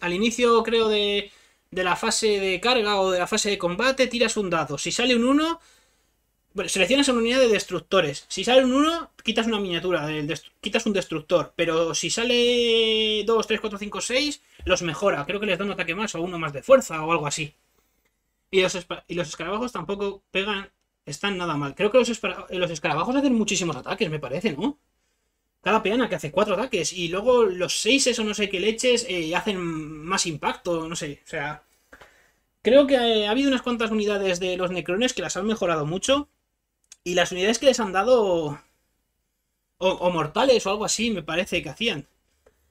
al inicio creo de, de la fase de carga o de la fase de combate, tiras un dado. Si sale un 1, seleccionas una unidad de destructores. Si sale un 1, quitas una miniatura, quitas un destructor. Pero si sale 2, 3, 4, 5, 6, los mejora. Creo que les da un ataque más o uno más de fuerza o algo así. Y los, y los escarabajos tampoco pegan, están nada mal. Creo que los escarabajos hacen muchísimos ataques, me parece, ¿no? cada peana que hace cuatro ataques y luego los seis, eso no sé qué leches, eh, hacen más impacto, no sé, o sea... Creo que eh, ha habido unas cuantas unidades de los Necrones que las han mejorado mucho y las unidades que les han dado... O, mortales o algo así, me parece que hacían.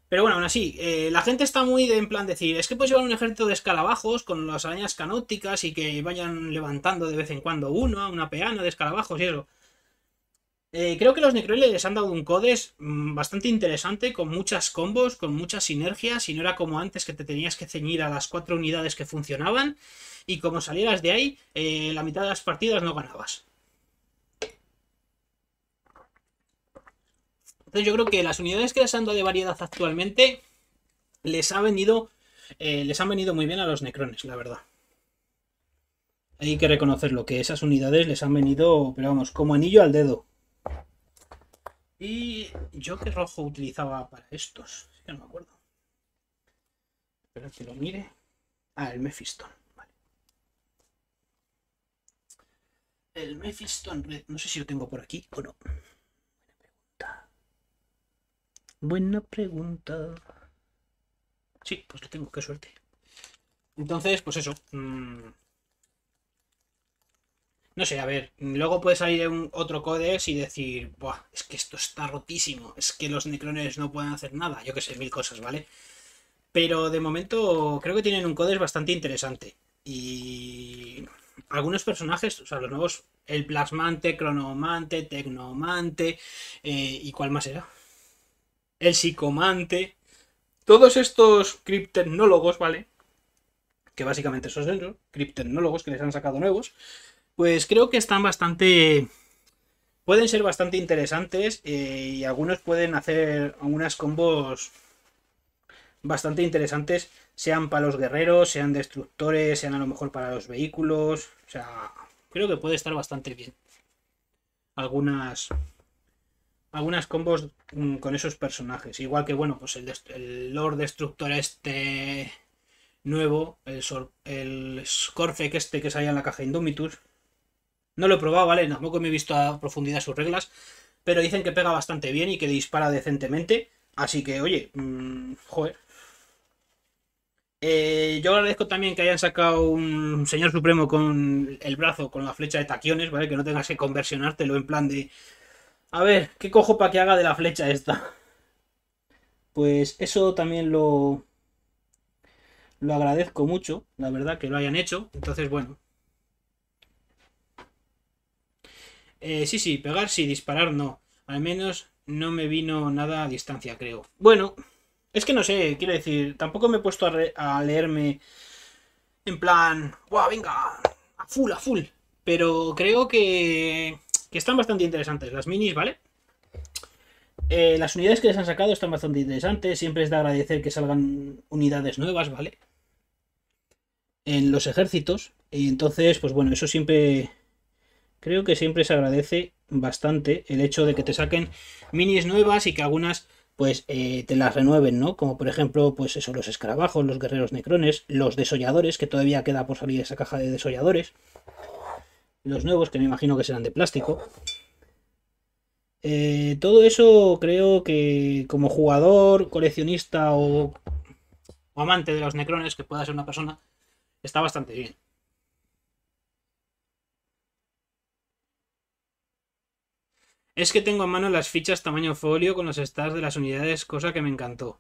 Pero bueno, aún así, eh, la gente está muy de, en plan decir, es que puedes llevar un ejército de escarabajos con las arañas canóticas y que vayan levantando de vez en cuando uno, una peana de escarabajos y eso. Eh, creo que los necrones les han dado un codes mm, bastante interesante, con muchas combos, con muchas sinergias, y no era como antes que te tenías que ceñir a las cuatro unidades que funcionaban, y como salieras de ahí, eh, la mitad de las partidas no ganabas. Entonces yo creo que las unidades que les han dado de variedad actualmente les venido, eh, les han venido muy bien a los Necrones, la verdad hay que reconocerlo, que esas unidades les han venido, pero vamos, como anillo al dedo. Y yo qué rojo utilizaba para estos, ya no me acuerdo. Espero que lo mire. Ah, el Mephiston, vale. El Mephiston no sé si lo tengo por aquí o no. Buena pregunta. Buena pregunta. Sí, pues lo tengo, qué suerte. Entonces, pues eso. Mm, no sé, a ver, luego puede salir un, otro codex y decir, Buah, es que esto está rotísimo, es que los necrones no pueden hacer nada, yo que sé, mil cosas, ¿vale? Pero de momento creo que tienen un codex bastante interesante. Y algunos personajes, o sea, los nuevos, el plasmante, cronomante, tecnomante, eh, ¿y cuál más era? El psicomante. Todos estos criptecnólogos, ¿vale? Que básicamente son dentro que les han sacado nuevos pues creo que están bastante... Pueden ser bastante interesantes eh, y algunos pueden hacer algunas combos bastante interesantes, sean para los guerreros, sean destructores, sean a lo mejor para los vehículos. O sea, creo que puede estar bastante bien. Algunas algunas combos mm, con esos personajes. Igual que, bueno, pues el, Lord Destructor este nuevo, el, el Scorfec este que salía en la caja Indomitus, no lo he probado, ¿vale? Tampoco me he visto a profundidad sus reglas, pero dicen que pega bastante bien y que dispara decentemente. Así que, oye, mm, joder. Eh, yo agradezco también que hayan sacado un señor supremo con el brazo, con la flecha de taquiones, ¿vale? Que no tengas que conversionártelo en plan de... A ver, ¿qué cojo para que haga de la flecha esta? Pues eso también lo... Lo agradezco mucho, la verdad, que lo hayan hecho. Entonces, bueno, Eh, sí, sí, pegar sí, disparar no. Al menos no me vino nada a distancia, creo. Bueno, es que no sé, quiero decir, tampoco me he puesto a, leerme en plan, ¡guau, venga! A full, a full. Pero creo que, que están bastante interesantes las minis, ¿vale? Eh, las unidades que les han sacado están bastante interesantes. Siempre es de agradecer que salgan unidades nuevas, ¿vale? En los ejércitos. Y entonces, pues bueno, eso siempre creo que siempre se agradece bastante el hecho de que te saquen minis nuevas y que algunas pues eh, te las renueven, ¿no? Como por ejemplo, pues eso, los escarabajos, los guerreros necrones, los desolladores, que todavía queda por salir esa caja de desolladores, los nuevos, que me imagino que serán de plástico. Eh, todo eso creo que como jugador, coleccionista o amante de los necrones, que pueda ser una persona, está bastante bien. Es que tengo a mano las fichas tamaño folio con los stars de las unidades, cosa que me encantó.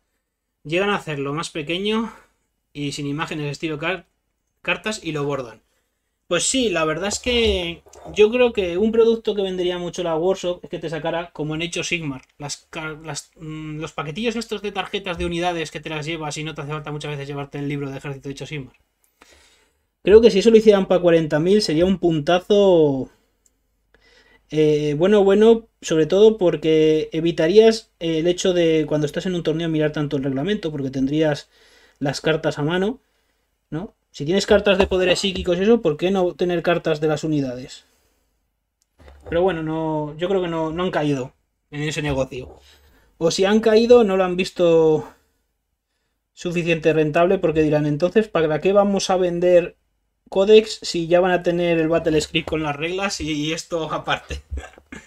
Llegan a hacerlo más pequeño y sin imágenes estilo cartas y lo bordan. Pues sí, la verdad es que yo creo que un producto que vendería mucho la Workshop es que te sacara, como en hecho Sigmar, las, mm, los paquetillos estos de tarjetas de unidades que te las llevas y no te hace falta muchas veces llevarte el libro de ejército hecho Sigmar. Creo que si eso lo hicieran para 40.000 sería un puntazo eh, bueno, bueno, sobre todo porque evitarías el hecho de cuando estás en un torneo mirar tanto el reglamento, porque tendrías las cartas a mano, ¿no? Si tienes cartas de poderes psíquicos y eso, ¿por qué no tener cartas de las unidades? Pero bueno, no, yo creo que no, no han caído en ese negocio. O si han caído, no lo han visto suficiente rentable porque dirán, entonces, ¿para qué vamos a vender Codex, si ya van a tener el Battle Script con las reglas y esto aparte.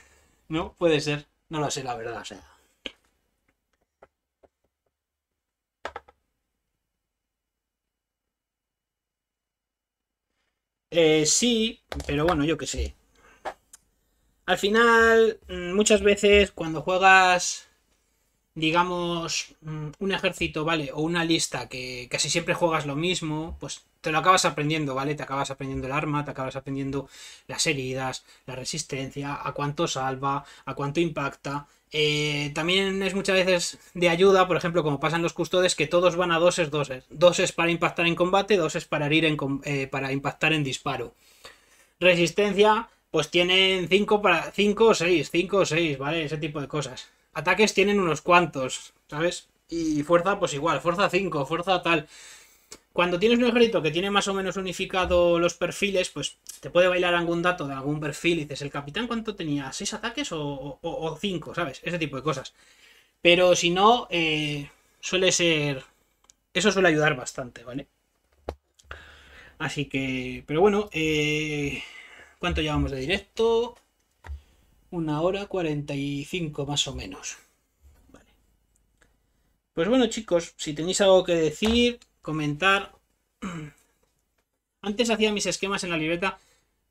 *laughs* ¿No? Puede ser. No lo sé, la verdad. sea. Eh, sí, pero bueno, yo qué sé. Al final, mm, muchas veces cuando juegas, digamos, mm, un ejército, ¿vale? O una lista que casi siempre juegas lo mismo, pues te lo acabas aprendiendo, ¿vale? Te acabas aprendiendo el arma, te acabas aprendiendo las heridas, la resistencia, a cuánto salva, a cuánto impacta. Eh, también es muchas veces de ayuda, por ejemplo, como pasan los custodes, que todos van a doses, doses. Doses para impactar en combate, doses para herir en, eh, para impactar en disparo. Resistencia, pues tienen cinco para 5 o 6, 5 o 6, ¿vale? Ese tipo de cosas. Ataques tienen unos cuantos, ¿sabes? Y fuerza, pues igual, fuerza 5, fuerza tal. Cuando tienes un ejército que tiene más o menos unificado los perfiles, pues te puede bailar algún dato de algún perfil y dices, ¿el capitán cuánto tenía? ¿Seis ataques o, cinco? ¿Sabes? Ese tipo de cosas. Pero si no, eh, suele ser... Eso suele ayudar bastante, ¿vale? Así que... Pero bueno, eh, ¿cuánto llevamos de directo? Una hora cuarenta y cinco, más o menos. Vale. Pues bueno chicos, si tenéis algo que decir, comentar. *clears throat* Antes hacía mis esquemas en la libreta,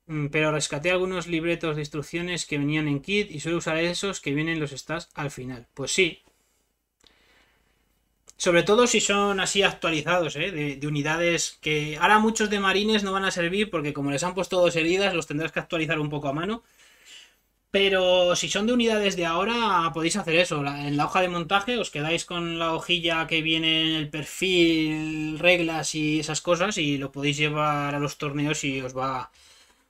mm, pero rescaté algunos libretos de instrucciones que venían en kit y suelo usar esos que vienen los stats al final. Pues sí. Sobre todo si son así actualizados, ¿eh? de, de, unidades que ahora muchos de marines no van a servir porque como les han puesto dos heridas los tendrás que actualizar un poco a mano. Pero si son de unidades de ahora, podéis hacer eso. En la hoja de montaje os quedáis con la hojilla que viene en el perfil, reglas y esas cosas y lo podéis llevar a los torneos y os va,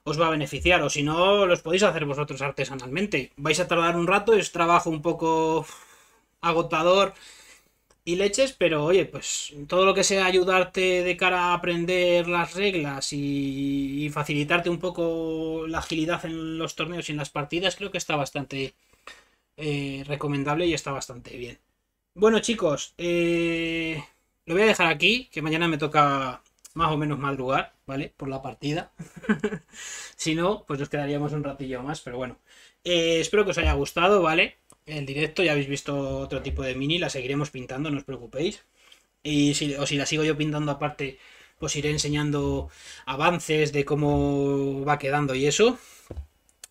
os va a beneficiar. O si no, los podéis hacer vosotros artesanalmente. Vais a tardar un rato, es trabajo un poco agotador y leches, pero oye, pues todo lo que sea ayudarte de cara a aprender las reglas y, facilitarte un poco la agilidad en los torneos y en las partidas, creo que está bastante eh, recomendable y está bastante bien. Bueno chicos, eh, lo voy a dejar aquí, que mañana me toca más o menos madrugar, ¿vale? Por la partida. *laughs* si no, pues nos quedaríamos un ratillo más, pero bueno. Eh, espero que os haya gustado, ¿vale? el directo, ya habéis visto otro tipo de mini, la seguiremos pintando, no os preocupéis. Y si, o si la sigo yo pintando aparte, pues iré enseñando avances de cómo va quedando y eso.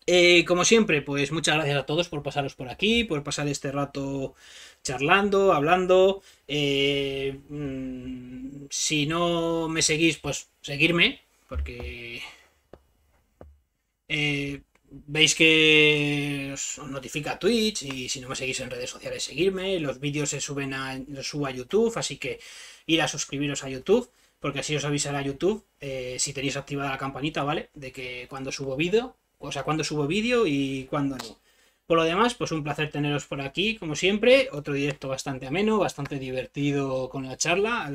Eh, como siempre, pues muchas gracias a todos por pasaros por aquí, por pasar este rato charlando, hablando. Eh, mm, si no me seguís, pues seguirme, porque... Eh, veis que os notifica Twitch y si no me seguís en redes sociales, seguirme. Los vídeos se suben a, a YouTube, así que ir a suscribiros a YouTube, porque así os avisará YouTube eh, si tenéis activada la campanita, ¿vale? De que cuando subo vídeo, o sea, cuando subo vídeo y cuando no. Por lo demás, pues un placer teneros por aquí, como siempre. Otro directo bastante ameno, bastante divertido con la charla.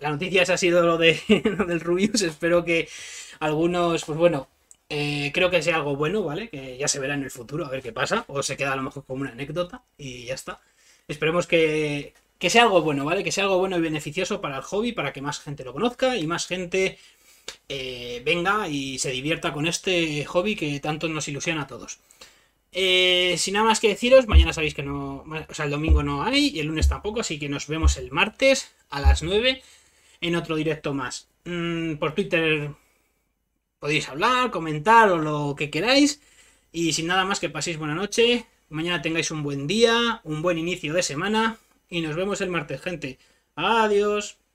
La, noticia ha sido lo, de, *laughs* lo del Rubius. Espero que algunos, pues bueno, eh, creo que sea algo bueno, ¿vale? Que ya se verá en el futuro, a ver qué pasa. O se queda a lo mejor como una anécdota y ya está. Esperemos que, sea algo bueno, ¿vale? Que sea algo bueno y beneficioso para el hobby, para que más gente lo conozca y más gente eh, venga y se divierta con este hobby que tanto nos ilusiona a todos. Eh, sin nada más que deciros, mañana sabéis que no, o sea, el domingo no hay y el lunes tampoco, así que nos vemos el martes a las 9 en otro directo más. Mm, por Twitter podéis hablar, comentar o lo que queráis. Y sin nada más que paséis buena noche, mañana tengáis un buen día, un buen inicio de semana y nos vemos el martes, gente. Adiós.